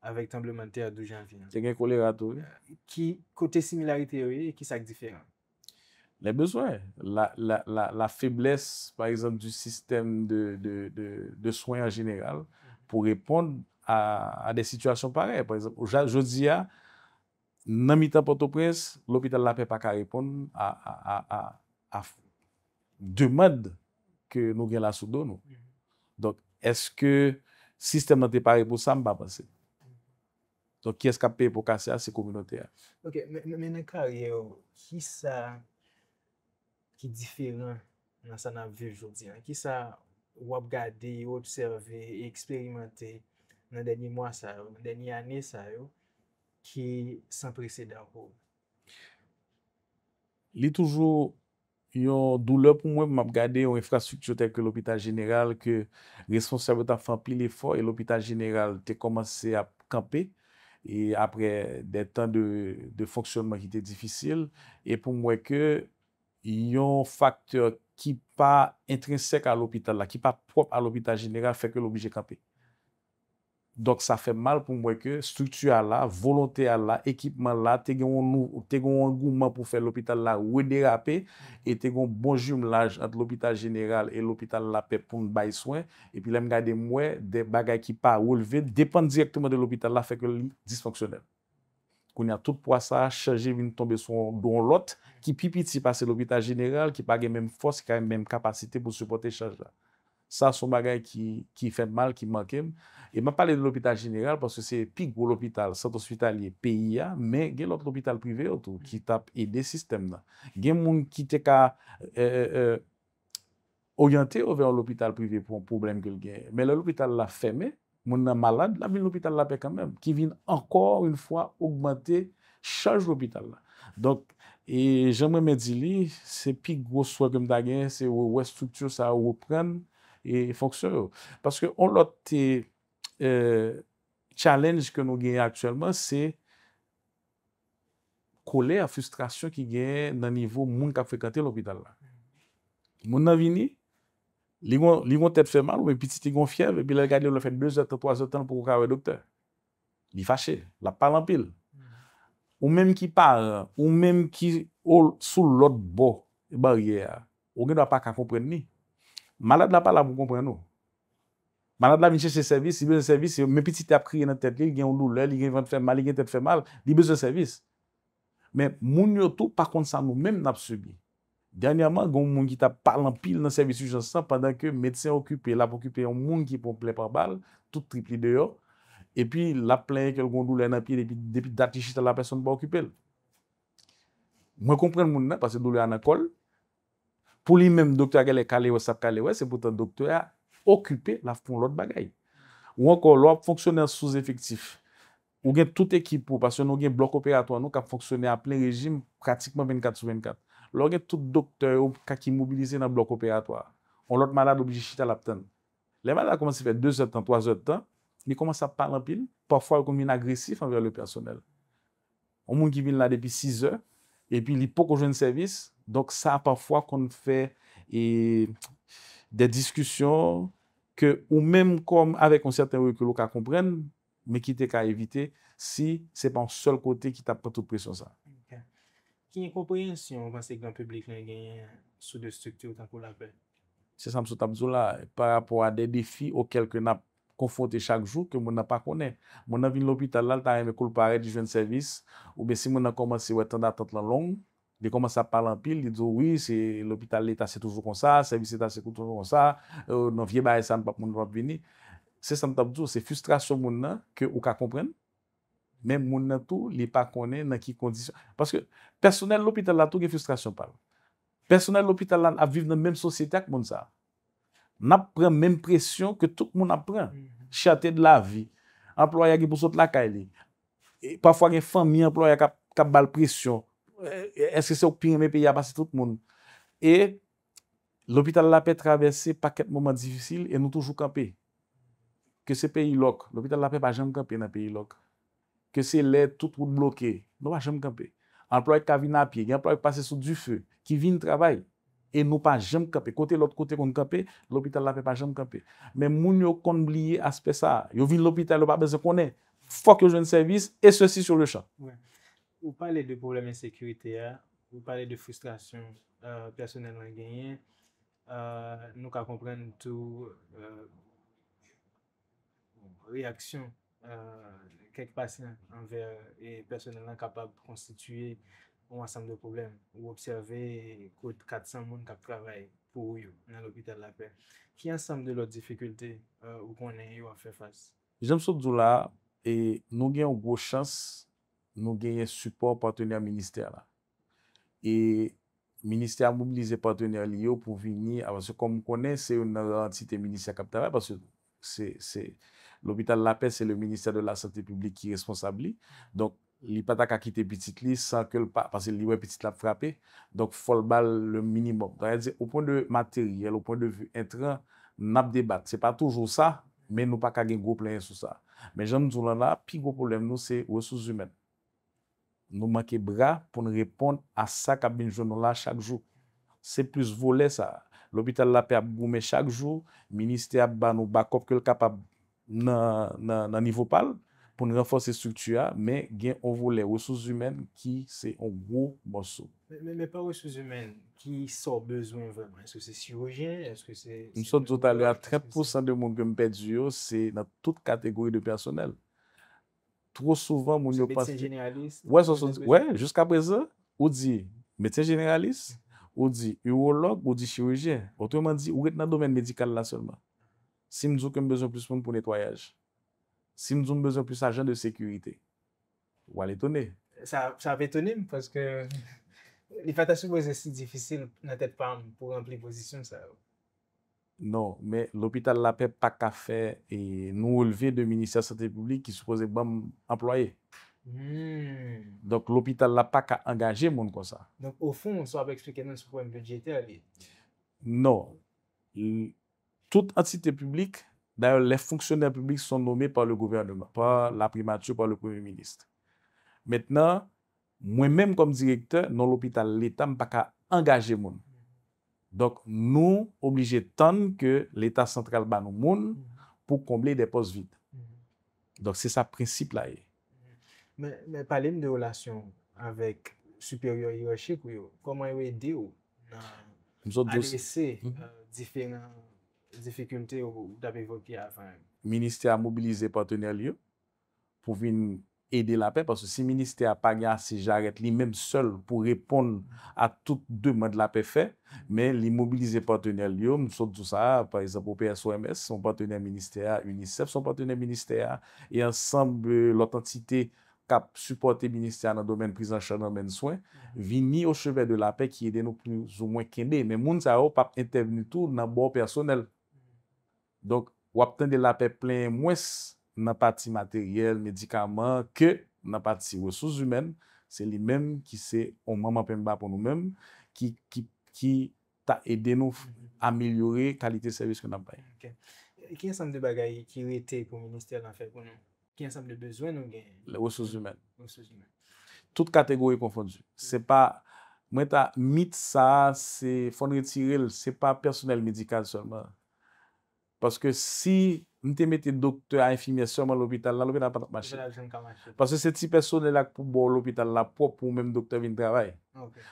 avek tembleman te adou janvi an. Tegen kolera tou. Ki kote euh, similare te we e ki sak diferan. la feblesse par exemple du sistem de soin en general pou reponde a de sitwasyon pare. Par exemple, ouja, jodi ya, nan mitan porto prez, l'opital la pe pa ka reponde a demad ke nou vyen la sou dono. Donk, eske sistem nan te pare pou sa mba pase. Donk, ki eska pe pou kase a, se koumounan te a. Ok, men akal yo, ki sa... ki diferan nan san ap vev jodi an, ki sa wap gade, wap serve, eksperimente, nan deni mwa sa yo, nan deni ane sa yo, ki san prese da wou. Li toujou, yon doule pou mwen, mwen mwen gade, yon infrastruktur telke l'Hopital General, ke responsable tan fan pli l'effort, e l'Hopital General te komanse a kampe, e apre den tan de fonksyonman ki te difisil, e pou mwen ke, yon faktor ki pa intrinsèk a l'hôpital la, ki pa prop a l'hôpital jeneral, fèk l'oblige kampe. Dok sa fè mal pou mwen ke, struktural la, volonté al la, ekipman la, te gen yon nou, te gen yon gouman pou fè l'hôpital la wè derape, e te gen bonjoum la at l'hôpital jeneral e l'hôpital la pep pou mwen baye swen, e pi lèm gade mwen, de bagay ki pa wèlve, depan direktman de l'hôpital la fèk l'hôpital disfonksyonel. Koun ya tout pouwa sa, chaje vin tombe son don lot, ki pipit si pase l'hôpital jeneral, ki pa gen menm fos, ki pa gen menm kapasite pou supporte chaje la. Sa son bagay ki fè mal, ki mankem. E ma pale de l'hôpital jeneral, parce se pik pou l'hôpital, sat ospital ye peyi ya, men gen euh, euh, euh, l'hôpital privé otou, ki tap edè sistem nan. Gen moun ki te ka oryante ove an l'hôpital privé pou an problem gel gen. Men l'hôpital la fèmè, moun nan malade, la vin l'hôpital la pe kamem, ki vin ankor un fwa augmante chanj l'hôpital la. Donk, e janmè me di li, se pi gwo swa kèm da gen, se wè struktur sa wè pren, e fonksyon yo. Paske on lot te e, challenge ke nou genye aktuelman, se kole a frustrasyon ki genye nan nivou moun kak fekante l'hôpital la. Moun nan vini, Li gwen tèt fè mal, ou mè piti ti gwen fyev, epi lè gade li ou lè fèn 2 zètè, 3 zètè, lè pou kwa wè doptè. Li fachè, lè palan pil. Ou mèm ki par, ou mèm ki sou lòt bo, barye a, ou gen wè pa ka kompren ni. Malad la pala, mè kompren nou. Malad la vin chè se servis, li bè se servis, mè piti ti ap kri yè nan tèt li, li gen ou loulè, li gen vèn fè mal, li gen tèt fè mal, li bè se servis. Mè moun yo tou, pa kont san nou, mèm nab subi. Danyaman, goun moun ki ta palan pil nan servisyon san padan ke medsyen okupè, la pou okupè yon moun ki pou plè par bal, tout tripli deyo, epi la plè yon kèl goun doulè nan pil epi dati chita la person pou okupè. Mwen kompren moun nan, pase doulè an akol, pou li mèm doktor agèlè kalè wè sap kalè wè, se pou ta doktorè okupè la pou lòt bagay. Ou ankon, lòp fonksyonèl sous-efektif. Ou gen tout ekipou, pase nou gen blok operatoan nou ka fonksyonè a plè rejim pratikman 24-24. lò gen tout doktor ou kaki mobilize nan blok operatoar, ou lòt malade objishita lapten. Le malade koman se fè 2 zèt tan, 3 zèt tan, ni koman sa palan pil, pwafwa ou kon min agresif anvel le personel. Ou moun ki vil nan depi 6 zèt, epi li poko joun servis, donk sa pwafwa kon fè e de diskusyon ke ou menm kon avèk an sèten wèk ou lò ka kompren, me ki te ka evite si se pan sol kote ki ta patou presyon sa. Ki yon komprehensyon wans ek dan publik lan genye sou de struktur kak ou la ven? Se sam sou tabzou la, par rapport a de defi ou kelke nan konfonte chak jou ke moun nan pa kone. Moun nan vin l'opital lal ta yon me koulpare di jwen servis, ou be si moun nan komanse wè tan datant lan long, de komanse ap palan pil, di dzo wè si l'opital lè tasè toujou kon sa, servis tasè toujou kon sa, euh, nan vie ba esan pa moun wap vini. Se sam tabzou, se frustrasyon moun nan ke ou ka komprenne. Men moun nan tou li pa konen nan ki kondisyon. Paske personel l'hôpital la tou gen frustrasyon pal. Personel l'hôpital la ap viv nan menm sosyete ak moun sa. Nan pren menm presyon ke tout moun ap pren. Mm-hmm. Chate de la vi. Amploya gen pou sot la kaile. Pafwa gen fami, employa kap bal presyon. Eske euh, se ou pire menm pe ya basi tout moun. E l'hôpital la pe travesse paket mouman difisil e nou toujou kampe. Ke se peyi lok. L'hôpital la pe pa jan kampe nan peyi lok. ke se lè tout wout blokè, nou pa jèm kapè. Amploye kavina api, gen amploye pase sou du fè, ki vin trabay, e nou pa jèm kapè. Kote lòt kote kon kapè, l'opital la pe pa jèm kapè. Men moun yo kon bliye aspe sa, yo vin l'opital, yo pa bezè konè. Fok yo jèm servis, e sè si sou rechap. Ou pale de probleme en sekurite ya, ou pale de frustrasyon personel an genyen, nou ka kompren tou euh, reaksyon kek euh, pasyen anver e personel an kapab konstituye ou ansanm de problem euh, ou observe kote 400 moun kap travay pou yo nan lopital lape ki ansanm de lot defikulte ou konen yo an fe faz Jamsou Dula nou gen yon gwo chans nou gen yon support partener minister la e minister mou blize partener li yo pou vini avansyo kon m konen se yon nan lantite minister kap travay se yon L'Hôpital Lape, se le Ministère de la Santé Publique ki responsable li. Donk, li patak akite piti li, san ke l'iwè piti lape frape. Donk, fol bal le minimum. O pon de materiel, o pon de intran, nap debat. Se pa toujou sa, men nou pa kage gwo plenye sou sa. Men jan nou zoulan la, pi gwo poulem nou, se wosouz humen. Nou manke bra pou nou repond a sa kap benjoun nou la chak jou. Se plus volè sa. L'Hôpital Lape ap goume chak jou, Ministère ba nou bakop ke l'kap ap nan nivou pal, pou nan renforce struktura, men gen anvole resouz humen ki se an wou monsou. Men men pa resouz humen, ki sor bezwen vreman? Eske se sirojen? M son total yo a 30% de moun gen mpèd yo, se nan tout kategori de personel. Tro souvan moun yo pas... Se mètien generalis? Ouè, jouska prezè, ou di mètien generalis, ou di urolog, ou di sirojen. Ou te man di, ou get nan domen medikal lan sèlman. Si mzou kem bezon plus moun pou netwayaj, si mzou m bezon plus ajan de sekurite, wale tonne. Sa ap etonim, paske li fata sou boze si difisil nan tet pa pou rempli pozisyon sa. Non, me l'hopital la pep pa ka fe e nou ouleve de Ministère de Santé Publique ki sou pose bom employe. Hmm. Donk l'hopital la pa ka engaje moun konsa. Donk ou fon, sou ap explike nan sou pou mbejete alie. Non, l'hospital, Tout entité publique, d'ailleurs, les fonctionnaires publics sont nommés par le gouvernement, par la primature, par le premier ministre. Maintenant, moi-même comme directeur, dans l'hôpital, l'État, m'a pas engagé moun. Donc, nous obligez tant que l'État central ban nous moun pour combler des postes vides. Donc, c'est sa principe là-y. Mais, parlez-nous de relations avec supérieurs yorchik ou yo. Comment yoré déo à laisser euh, différents... defekyonte ou dabe evoke ya? Ministè a mobilize partenèl yo pou vin edè la pe parce si ministè a pa gya si jaret li menm sol pou repon a tout de man de la pe fe men li mobilize partenèl yo msot tout sa, par exemple PSOMS son partenèl ministè a, UNICEF son partenèl ministè a, e ansanbe l'autentité kap supporte ministè a nan domen prison chanan menn soin vin ni o cheve de la pe ki edè nou plus ou mwen kende, men moun sa yo pap intervenu tou nan bo personel Donk, wapten de lape plen mwes nan pati materyel, medikaman, ke nan pati wosous humen, se li menm ki se oman mapen ba pou nou menm, ki ta edenou amilyore kalite servis ki nan paye. Ki ansam de bagay ki wete pou mounoste alan fèk pou nou? Ki ansam de bezwen nou gen? Le wosous humen. Wosous humen. Tout kategori konfondu. Se pa, mwen ta mit sa, se fon retirel, se pa personel medikal solman. Paske si nte mette doktor a infime som an l'hopital la, lopè nan patak machè. Paske seti person lak pou bo l'hopital la pop pou mèm doktor vin trabay.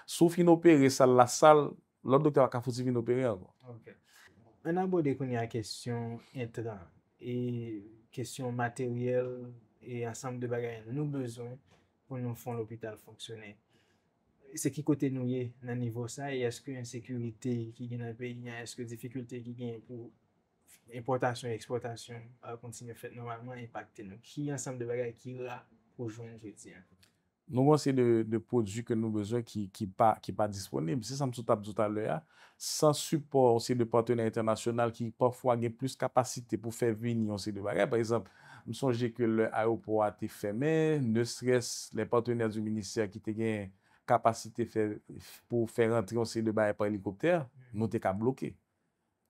Sou fin opere sal la sal, lòt doktor lak a fosi fin opere an. An a bode kon y a kesyon etran, e kesyon materyel, e ansam de bagayen nou bezon, pou nou fon l'hopital fonksyonè. Se ki kote nou ye nan nivou sa, e eske yon sekurite ki gen apè, e eske yon defikulte ki gen apè, importasyon, eksportasyon euh, kontinye fèt normalman impakte nou. Ki ansem de bagay ki la poujoun, je ti an? Nou anse de prodjou ke nou bezwen ki pa disponib. Se san msou tab zouta lè ya, san support anse de partenay internasyonal ki pafwa gen plus kapasite pou fè vini anse de bagay. Par exemple, msouje ke le aropo a te fèmen, ne stres le partenay du minister ki te gen kapasite pou fè rentri anse de bagay par elikopter, nou te ka bloké.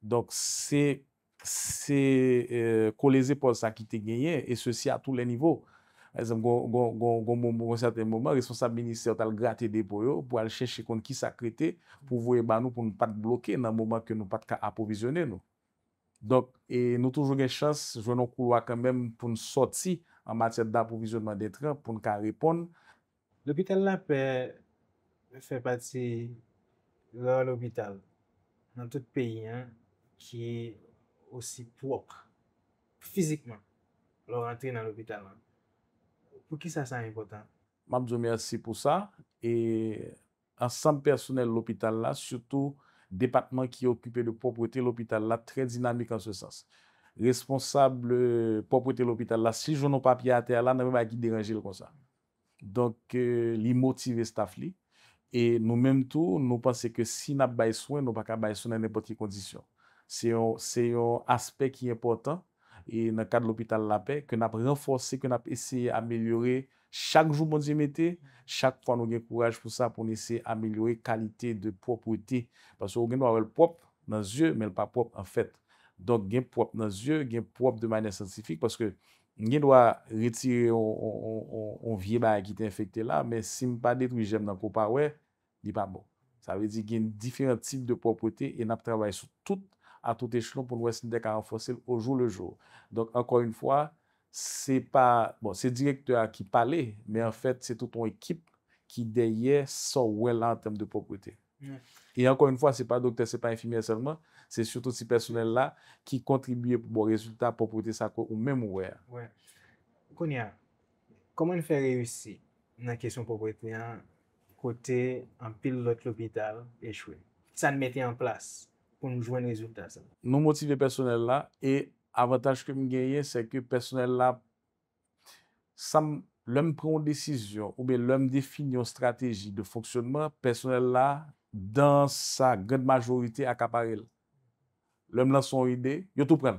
Donc, se se e, koleze pou sa ki te genyen e se si a tou le nivou. A zem, goun moun moun certain mouman, responsab minister tal gratede pou yo, pou al chèche kon ki sa krete, pou vwe banou pou nou pat blokè nan mouman ke nou pat ka apovizyonè nou. Dok, e nou toujou gen chans, joun nou kouwa kan mèm pou nou sot si an matèr da apovizyonman detre, pou nou ka repon. L'opital la pe, fè pati lor l'opital, nan tout peyi, ki fè osi pwok, fizikman, lor antre nan l'opital lan. Pou ki sa san impotant? Mab zyo mersi pou sa, e ansan personel l'opital la, suto depatman ki okupe le popwete l'opital la, tre dinamik an se sas. Responsable popwete l'opital la, si joun nou papye a te ala, nan mwen wak ki deranji l'kon san. Donk euh, li motive staf li, e nou menm tou, nou panse ke si nap baye swen, nou baka baye swen nan epoti kondisyon. se yon aspek ki important e nan kade l'opital la pe ke nap renfose, ke nap eseye amelyore chak jou mounzi mette chak kwa nou gen kouraj pou sa pou nese amelyore kalite de popwete paswa ou gen nou avèl pop nan zye, men l pa pop an fèt don gen pop nan zye, gen pop de manye sansifik, paswa gen nou a retire bon. on vie ba yon ki te infekte la, men sim pa det mi jem nan kopa we, di pa bo sa ve di gen diferent tip de popwete e nap travay sou tout a tout echelon pou nou wè sin dek a an fosil ou jou le jou. Donk, ankon yon fwa, se pa, bon, se direktor a ki pale, me an fèt, se tout yon ekip ki deye so wè lan tem de popwete. E ankon yon fwa, se pa doktor, se pa infimier selman, se choutou si personel la ki kontribuye pou bon rezultat popwete sa kou ou men mwè. Wè. Kounia, koman fè reyousi nan kesyon popwete yon kote an pil lot l'opital echwe? San mette yon plas? pou nou jwen rezultat sa. Nou motive personel la, e avantaj ke mi genye, se ke personel la, sam, lèm proun desisyon, oube lèm definyon strategi de fonksyonman, personel la, dan sa gen majorite akaparel. Lèm lan son ide, yo tou pren,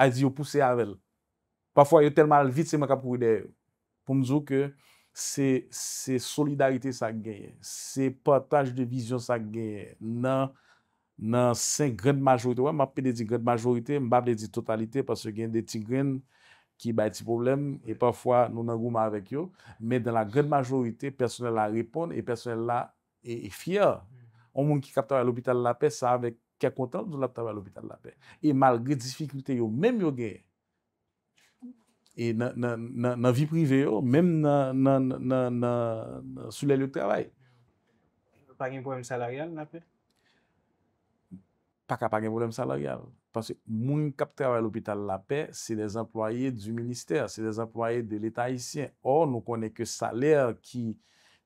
azi yo pousse avèl. Pafwa yo tel mal vit se mè kapou ide, pou mzou ke, se solidarite sa genye, se partaj de vizyon sa genye, nan, nan 5 gred majorite, wè, m apè de di gred majorite, m bap de di totalite, pasè gen mm-hmm. de ti gren ki bay ti problem, e pafwa nou nan gouman avèk yo, men nan la gred majorite, personel la repon, e personel la e fiyan. On moun ki kapta wè l'hobital la pe, sa avè kè kontan, nou l'apta wè l'hobital la pe. E mal gre difiklite yo, menm yo gen, e nan vi prive yo, menm nan, nan, nan, nan, nan, nan, sou lèl yo travay. N wè pa gen pwem salaryan na pe? pa ka pa gen volèm salaryal. Pansè, moun kap trawa l'hôpital la pe, se de zan ploye du minister, se de zan ploye de l'Etat isyen. Or, nou konè ke salèr ki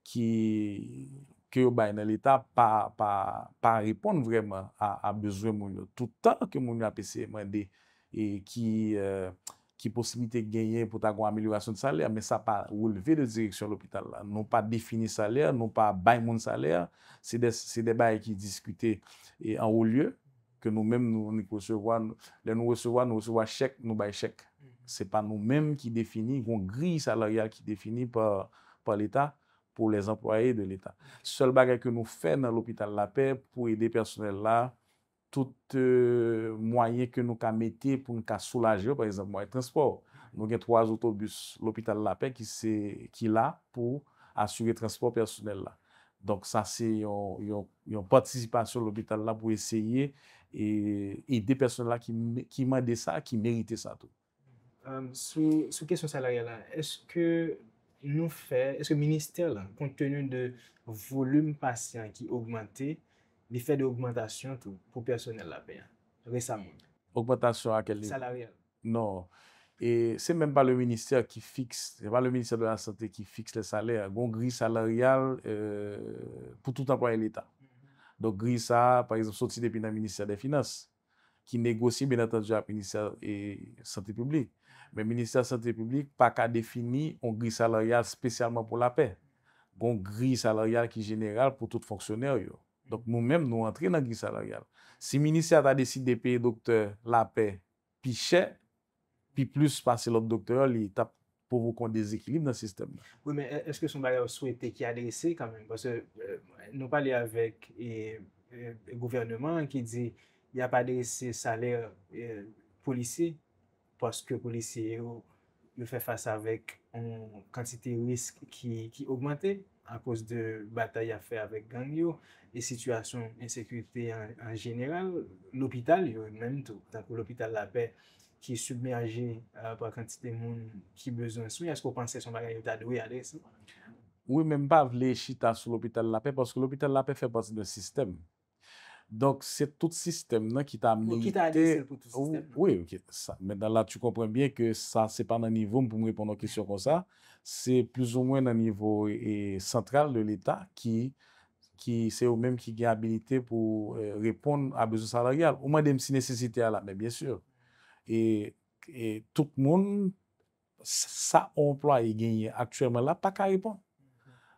ki yo bay nan l'Etat pa ripon vreman a bezwen moun yo. Toutan ke moun yo apese mwen euh, de ki posimite genyen pou ta kon ameliorasyon salèr, men sa pa woul ve de direksyon l'hôpital la. Nou pa defini salèr, nou pa bay moun salèr, se de bay ki diskute en ou lyeu, ke nou mèm nou recevo a chèk, nou bay chèk. Se pa nou mèm ki defini, kon gri salaryal ki defini pa l'État pou lèz employè de l'État. Sòl bagay ke nou fè nan l'Hôpital La Paix pou ede personel la, tout euh, mwayen ke nou ka mette pou nou ka soulajè, par exemple, mwayen transport. Nou gen 3 otobus l'Hôpital La Paix ki la pou asyre transport personel la. Donk sa se yon participasyon l'Hôpital la pou eseye E, e de person la ki mande sa, ki merite sa tou. Euh, Sou kesyon salaryal la, eske nou fe, eske minister la, kontenu de volume pasyen ki augmente, bi fe de augmentation pou personel la pe, resamoun. Augmentation akèl? Salaryal. Non, se menm pa le minister ki fikse, se menm pa le minister de la santé ki fikse le salaryal, bon gri salaryal euh, pou tout anpoye l'Etat. Don gri sa, par exemple, sot si depi nan Ministère des Finances, ki negosi ben atanjou ap Ministère et Santé Publique. Men Ministère Santé Publique pa ka defini an gri salarial spesialman pou la paie. Gon gri salarial ki general pou tout fonksyoner yo. Don moun men nou antre nan gri salarial. Si Ministère ta desi depi dokteur la paie, pi chè, pi plus passe l'op doktorel, li tap. pou vokon deziklim nan sistem. Oui, men, eske son bayar souwete ki adrese kamen? Basse, nou pale avèk gouvernement ki di, ya pa adrese salèr euh, polisi, paske polisi euh, yo yo fè fasa avèk an kantite risk ki augmente, an pos de batay afè avèk gang yo, e situasyon en sekwite en genèral, l'opital yo, l'opital la pey, ki submerge euh, pou akantite moun ki bezon sou, ya skou panse son bagan yon tadou yade? Ou e menm pa vle chita sou l'Opital Lape, paske l'Opital Lape fè basi de sistem. Donk, se tout sistem nan ki ta amelite... Ou ki ta alise pou tout sistem. Ou, oui, ok, sa. Men dan la, tu komprembye ke sa se pan nan nivoum pou mou repon nan kisyon kon sa. Se plus ou mwen nan nivou e santral de l'Etat ki se ou menm ki gen abilite pou euh, repon a bezon salaryal. Ou mwen dem si nesesite ala, men bien syur. Et e tout moun, sa employe genye aktuelman la, ta ka repon.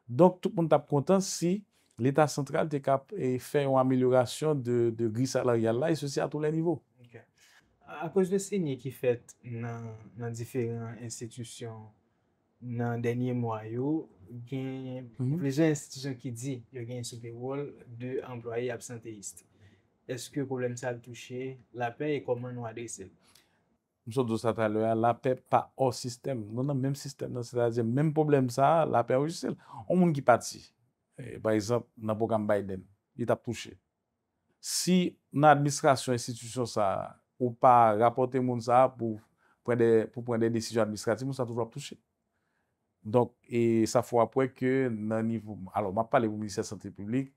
Donk tout moun tap kontan si l'Etat Sentral te kap e fe yon ameliorasyon de gris salaryal la, e se si a tou mhm. le nivou. A kouj de se nye ki fet nan diferent institusyon nan denye mwayo, genye prezen institusyon ki di yo genye soupe wol de employe absenteist. Eske problem sa l touche, la pey e komon wadre se l? Mwen sot dosat aloyan, la pe pa o non, non, sistem, nan nan menm sistem, nan sot aloyan, menm problem sa, la pe a ou jisel. On mwen ki pati, e, par exemple, nan Bogan Biden, yi tap touche. Si nan administrasyon, institusyon sa, ou pa rapote moun sa pou prende desijon administrati, moun sa tou vlop touche. Donk, e sa fwa pou e ke nan nivou, alo, mwen pa le vou ministere santé publik,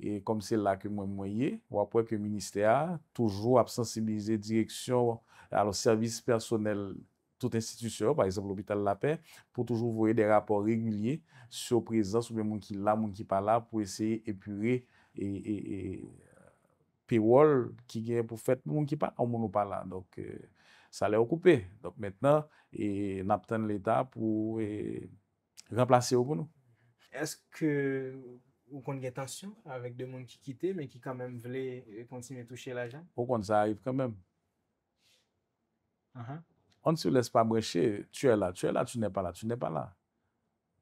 e kom se la ke mwen mwenye, wapwe ke minister, toujou ap sensibilize direksyon alo servis personel tout institusyon, par exemple l'Hôpital de la Paix, pou toujou vwoye de rapor regulye sou prezans ou mwen ki la, mwen ki pa la, pou esye epure e paywall ki gen pou fet mwen ki pa, mwen ou pa la. Donk, sa euh, lè okoupe. Donk, metnen, napten l'Etat pou remplase ou konou. Eske mwen Ou kon gè tasyon avèk de moun ki kite, mè ki kamèm vle eh, kontime touche la jan? Ou kon, sa arrive kamèm. On se lèsp pa breche, tuè la, tuè la, tu nè pa la, tu nè pa la.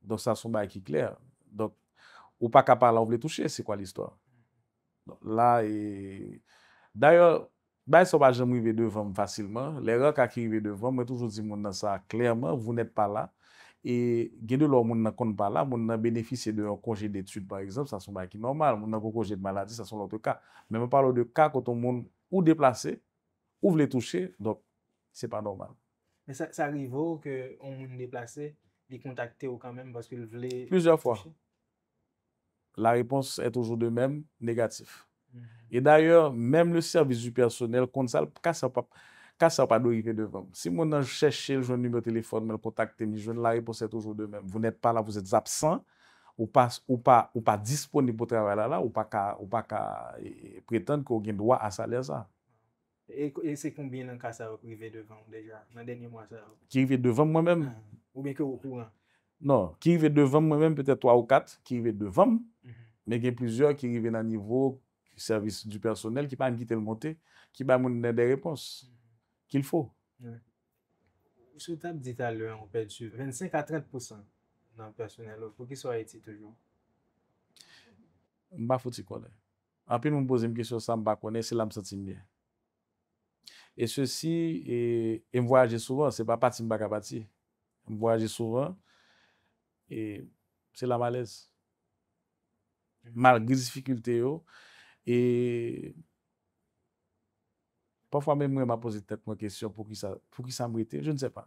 Don sa son bè ki kler. Don, ou pa kapa la ou vle touche, se kwa l'istor? La, d'ayor, bè sa wajan mou yve devan vasileman, lè rèk a ki yve devan, mè toujoun si moun nan sa, klerman, vou nèt pa la, E gede lor moun nan kon pa la, moun nan benefise de an konje d'etude par exemple, sa son ba ki normal, moun nan kon konje d'maladi, sa son lor de ka. Men me parlo de ka koton moun ou deplase, ou vle touche, donk, se pa normal. Sa rivo ke moun deplase, li kontakte ou kanmen, baske l vle touche? Pluser fwa. La repons e toujou de men negatif. Mm-hmm. E dayor, menm le servis du personel, konsal, ka sa pa... Kasa w pa do rive devan. Si moun nan chèche l joun nume telefon, mè l kontakte mi, joun la reposè toujou de mèm. Vou nèt pa la, vou zèt zapsan, ou pa disponi pou travè la la, ou pa ka prétende ki ou gen dwa asalè za. E se konbien nan kasa w rive devan deja nan denye mwa sa? Ki rive devan mwen mèm. Ah, ou mè kè w kouan? Non, ki rive devan mwen mèm, pètè 3 ou 4, ki rive devan, mè gen plizèr ki rive nan nivou servis du personel ki pan gite l montè, ki ba moun nè de repons. Mm. Kil fwo. Sou tab dit a lè, 25-30% nan personel, fwo ki sou a eti toujou? Mba fwoti konè. Anpè mwen pwose mwen kesyon sa mba konè, se la msati mbyè. E sè si, mwen voyaje souvan, se pa pati mba kapati. Mwen mm-hmm. voyaje souvan, se la malez. Mal grisifikilte yo, e... Parfwa men mwen ma pose tete mwen kesyon pou ki sa mwete, je ne se pa.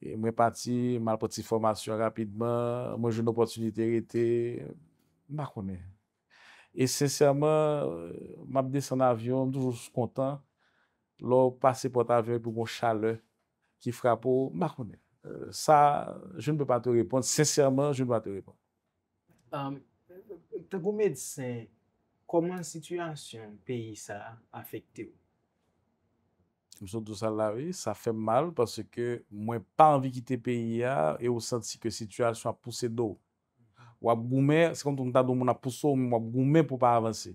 Mwen pati, mwen poti formasyon rapidman, mwen jen opotunite rete, ma kone. E sensyaman, mwen apde san avyon, mwen toujous kontan, lor pase pot avyon pou mwen chale, ki fra pou, ma kone. Sa, jen ne pe pa te repon, sensyaman, jen ne pa te repon. Te gome dse, koman situasyon peyi sa afekte ou? Mwen sotou sal lavi, sa fe mal paske mwen pa anvi ki te pe yi ya e ou santi ke situasyon ap puse do. Ou ap goume, se kontou mwen ap puso, ou ap goume pou pa avanse.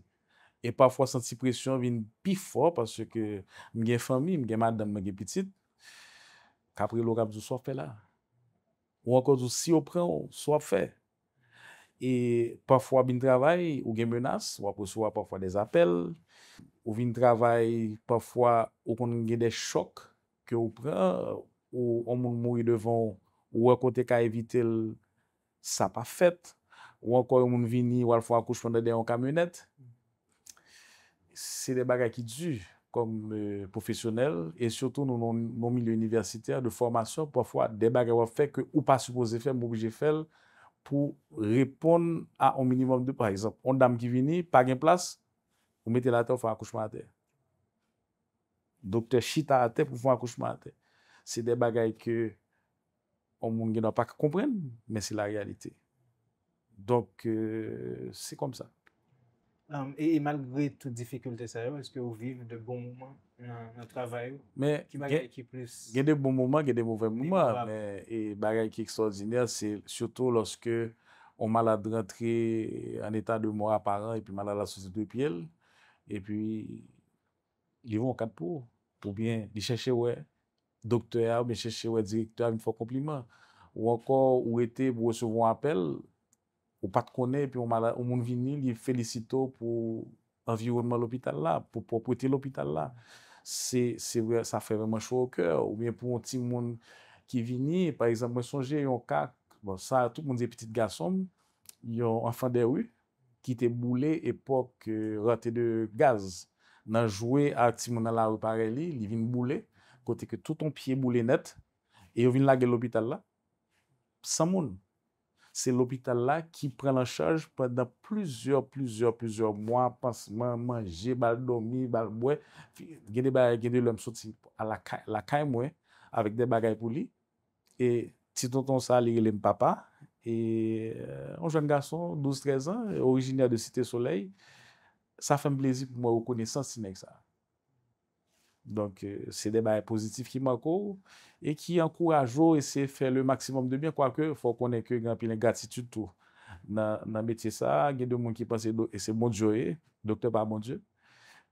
E pwafwa santi presyon vin pi fo paske mwen gen fami, mwen gen madan mwen gen pitid. Kapri lor ap sou sope la. Ou ankon tou si opren, ou ankon tou sope la. E pafwa bin travay, ou gen menas, ou akoswa pafwa des apel, ou vin travay, pafwa, ou kon gen de chok ke ou pran, ou an moun mouri devan, ou akote ka evite l, sa pa fet, ou an koy an moun vini, ou al fwa akoswa pwande de an kamenet. Se de baga ki du, kom e, profesyonel, e soto nou non, non mili universitèr, de formasyon, pafwa, de baga wafèk, ou pa supose fèm, mou bjè fèl, pou repon a on minimum de, par exemple, on dam ki vini, pa gen plas, ou mette la te ou fwa akouchman a te. Dokter chita a te pou fwa akouchman a te. Se de bagay ke, on moun genwa pa ke kompren, men se la realite. Dok, euh, se kom sa. E malgre toute difikulte sa yo, eske ou vive de bon mouman, an travay ou? Gen de bon mouman, gen de mouven mouman. E bagay ki ekstraordiner, se soto loske ou malade rentre an etan de mouman aparan, epi malade la sosip de piyele, epi li yon katpou. Poubyen, li chèche wè, doktorat, li chèche wè direktorat, ou ankon ou ete bou recevoun apel, Ou pat kone, pi ou moun vini, li felisito pou avirounman l'opital la, pou popwete l'opital la. Sa fè vèman chou au kèr, ou bien pou moun tim moun ki vini, par exemple, mwen sonje yon kak, bon sa, tout moun de pitit gasom, yon anfan deru, ki te boule epok euh, ratè de gaz. Nan jouè ak tim moun ala ou pare li, li vin boule, kote ke tout ton piye boule net, e yo vin lage l'opital la, san moun. Se l'opital la ki pren la chaj pwede dan plizur, plizur, plizur mwa, panseman, manje, bal domi, bal mwe, geni le msoti la kay mwe avik de bagay pou li. E ti tonton sa li li mpapa e an jan gason, 12-13 an, orijinia de Siti Soleil, sa fèm plezi pou mwen wakone san si nek sa. Donk, se demare pozitif ki mankou, e ki ankouraj ou, ese fe le maksimum de byan, kwa ke, fwa konen ke, gen api, len gatitude tou, nan metye sa, gen de moun ki panse, ese moun djowe, doktor pa moun djowe,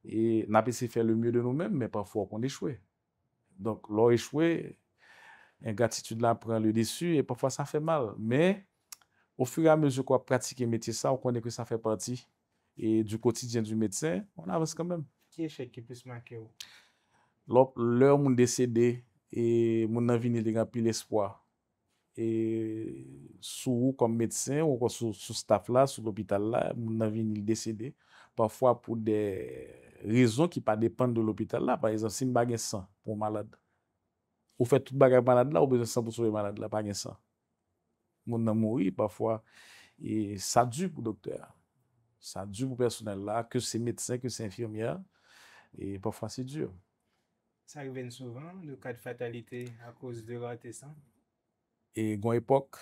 e napi se fe le mye de nou men, men pa fwa kon e chwe. Donk, lor e chwe, en gatitude la, pren le desu, e pa fwa sa fe mal, men, ou furi a mezo kwa pratike metye sa, ou konen ke sa fe parti, e du kotidyen du metyen, an avans kan men. Ki efek ki pise manke ou? Lò, lò moun desede, e moun nan vinil degan pli l'espoi. E sou ou kom medsen, ou kon sou staff la, sou l'opital la, moun nan vinil desede, pafwa pou de rezon ki pa depen de l'opital la, par exemple, si m bagen san pou malade. Ou fè tout bagen malade la, ou bagen san pou soube malade la, bagen san. Moun nan mouri pafwa, e sa dju pou doktè. Sa dju pou personel la, ke se medsen, ke se infirmier, e pafwa se dju. S'arive nou souvan nou kade fatalite a kouz de rote san? E gwen epok,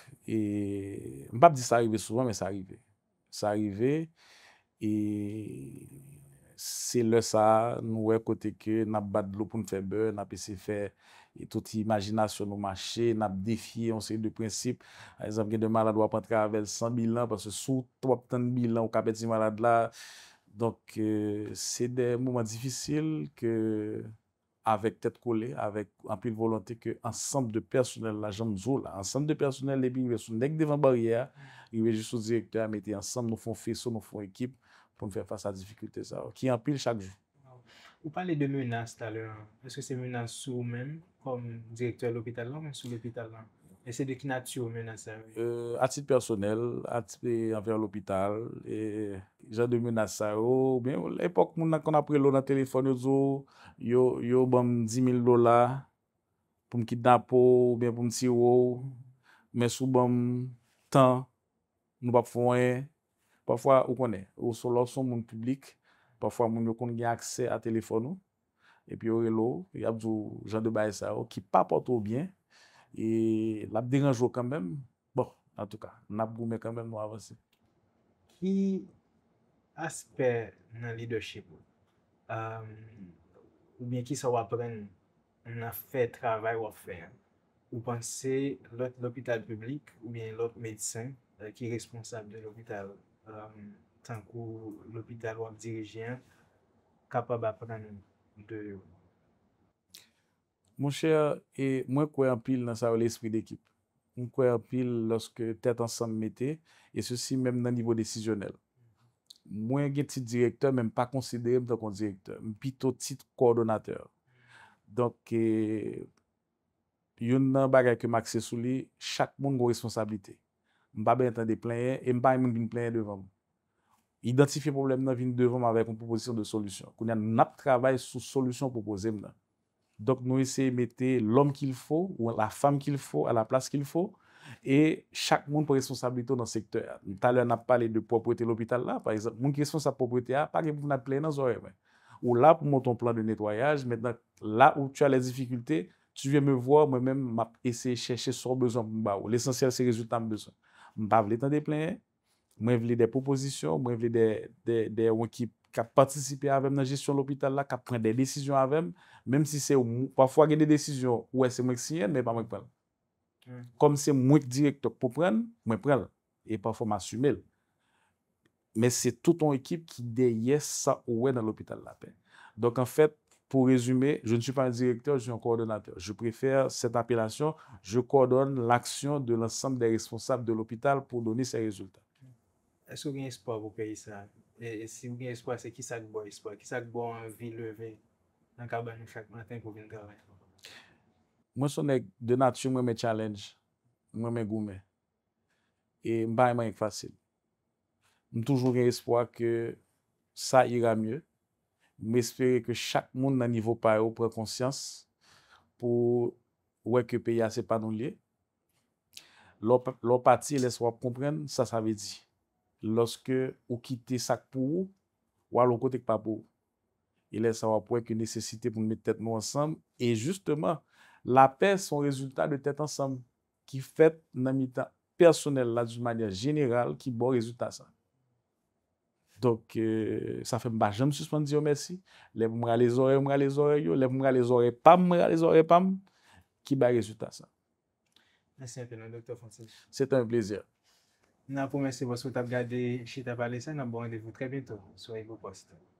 mpap di s'arive souvan, men s'arive. S'arive, e se lè sa nou wè kote ke, nap bat dlou pou mfebe, nap ese fe, etouti imagina sou nou mache, nap defye, on se yè de prinsip, a esam gen de malade wap antre avel 100.000 an, parce sou 30.000 an wak apet si malade la, donk euh, se de mouman difisil ke... avèk tèt kolè, avèk anpil volantè kè ansanp de personèl la jan dzo la. Ansanp de personèl, lè bi yon vè sou nèk devan bariyè, mm. yon vè jè sou direktè, mètè ansanp, nou fè son, nou fè ekip, pou nou fè fà sa difikilte sa. Ki anpil chak vè. Ou palè de menas talè, eske se menas sou mèm, kon direktè l'hôpital lan, mèm sou l'hôpital lan? E se de kin ati euh, yo mena sa yo? Ati personel, ati enver l'opital. Jan de mena sa yo, l'epok moun akon apre lo nan telefon yo, yo bom 10.000 dola pou mkid napo, ou bien pou mtiro, men sou bom tan, nou pa pou fwoye. Pafwa ou konen, ou soloson moun publik, pafwa moun yo konen gen akse a telefon yo, e pi yo relo, yap zo jan de mena sa yo, ki pa poto ou bien, E l ap deranj yo kambem, bo, an tou ka, n ap goume kambem nou avanse. Ki aspe nan lideship ou, oubyen ki sa wapren nan fè travay wapren, ou panse l opital publik oubyen l op medisen euh, ki responsab de l opital, tankou l opital wap dirijen kapab apren de yo. Mwen kwe anpil nan sawe l'esprit d'ekip. Mwen kwe anpil lorske tèt ansanm mette e sosi mèm nan nivou desisyonel. Mwen gen tit direktor mèm pa konsiderem nan kont direktor. Mwen pito tit koordonatèr. Donk e yon nan bagay ke makse souli chak moun gwo responsabilite. Mwen ba bè yon tan de planye e mba yon bin planye devan. Identifiye problem nan vin devan mwen avèk mwen proposisyon de solusyon. Kounen nap travay sou solusyon proposèm nan. Donk nou ese mette l'om ki l'fo, ou la fam ki l'fo, a la plas ki l'fo, e chak moun pou responsabilite ou nan sektor. Talè an ap pale de proprete l'hopital la, par exemple. Moun ki responsable proprete a, ah, ap pale pou nan pleye nan zoye. Ou la pou moun ton plan de netoyaj, mèndan la ou tu a le zifikulte, tu vyè me vwa, mwen mèm m'ap ese cheche sor bezon mba ou. L'esensyel se rezultat mbezon. Mba vletan de pleye, mwen vle de proposisyon, mwen vle de ou ekip ka patisipe avèm nan jesyon l'hôpital la, ka pren de desisyon avèm, mèm si se ou, wafwa gen de desisyon, wè se mwen siyen, mwen pa mwen pren. Kom se mwen direkto pou pren, mwen pren, e wafwa m'asume l. Mè se tout ou ekip ki de yes sa ou wè nan l'hôpital la pen. Donk an fèt, pou rezume, je nchi pa direkto, je jen ko ordonateur. Je prefèr set apelasyon, je ko ordonne l'aksyon de l'ensemble de responsable de l'hôpital pou doni se rezultat. E se ou gen espo a wou peyi sa? E se ou gen espo a se ki sa gbo espo a? Ki sa gbo an vi leve nan ka banjou chak maten pou vin grave? Mwen son ek de natu mwen men challenge mwen men goume e mbae man ek fasil. Mwen toujou gen espo a ke sa ira mye mwen espere ke chak moun nan nivou pae ou pre konsyans pou weke peyi ase panou li lopati lopati les wap kompren sa sa ve di lòske ou ki te sak pou ou, ou alon kote k pa pou. E lè sa wap wèk yon nesesite pou mè tèt nou ansanm, e justman, la pè son rezultat de tèt ansanm, ki fèt nan mitan personel la, di manè general, ki bo rezultat sa. Dok, euh, sa fè mba jèm süspan diyo, mèsi, lèm mga lèzore, mga lèzore yo, lèm mga lèzore pam, mga lèzore pam, ki ba rezultat sa. Mèsyen tè nan, doktor Fonsech. Sèt an blézièr. Nan pou mwese wos wot ap gade chita pale sa nan bo randevou tre bito. Soye wopost.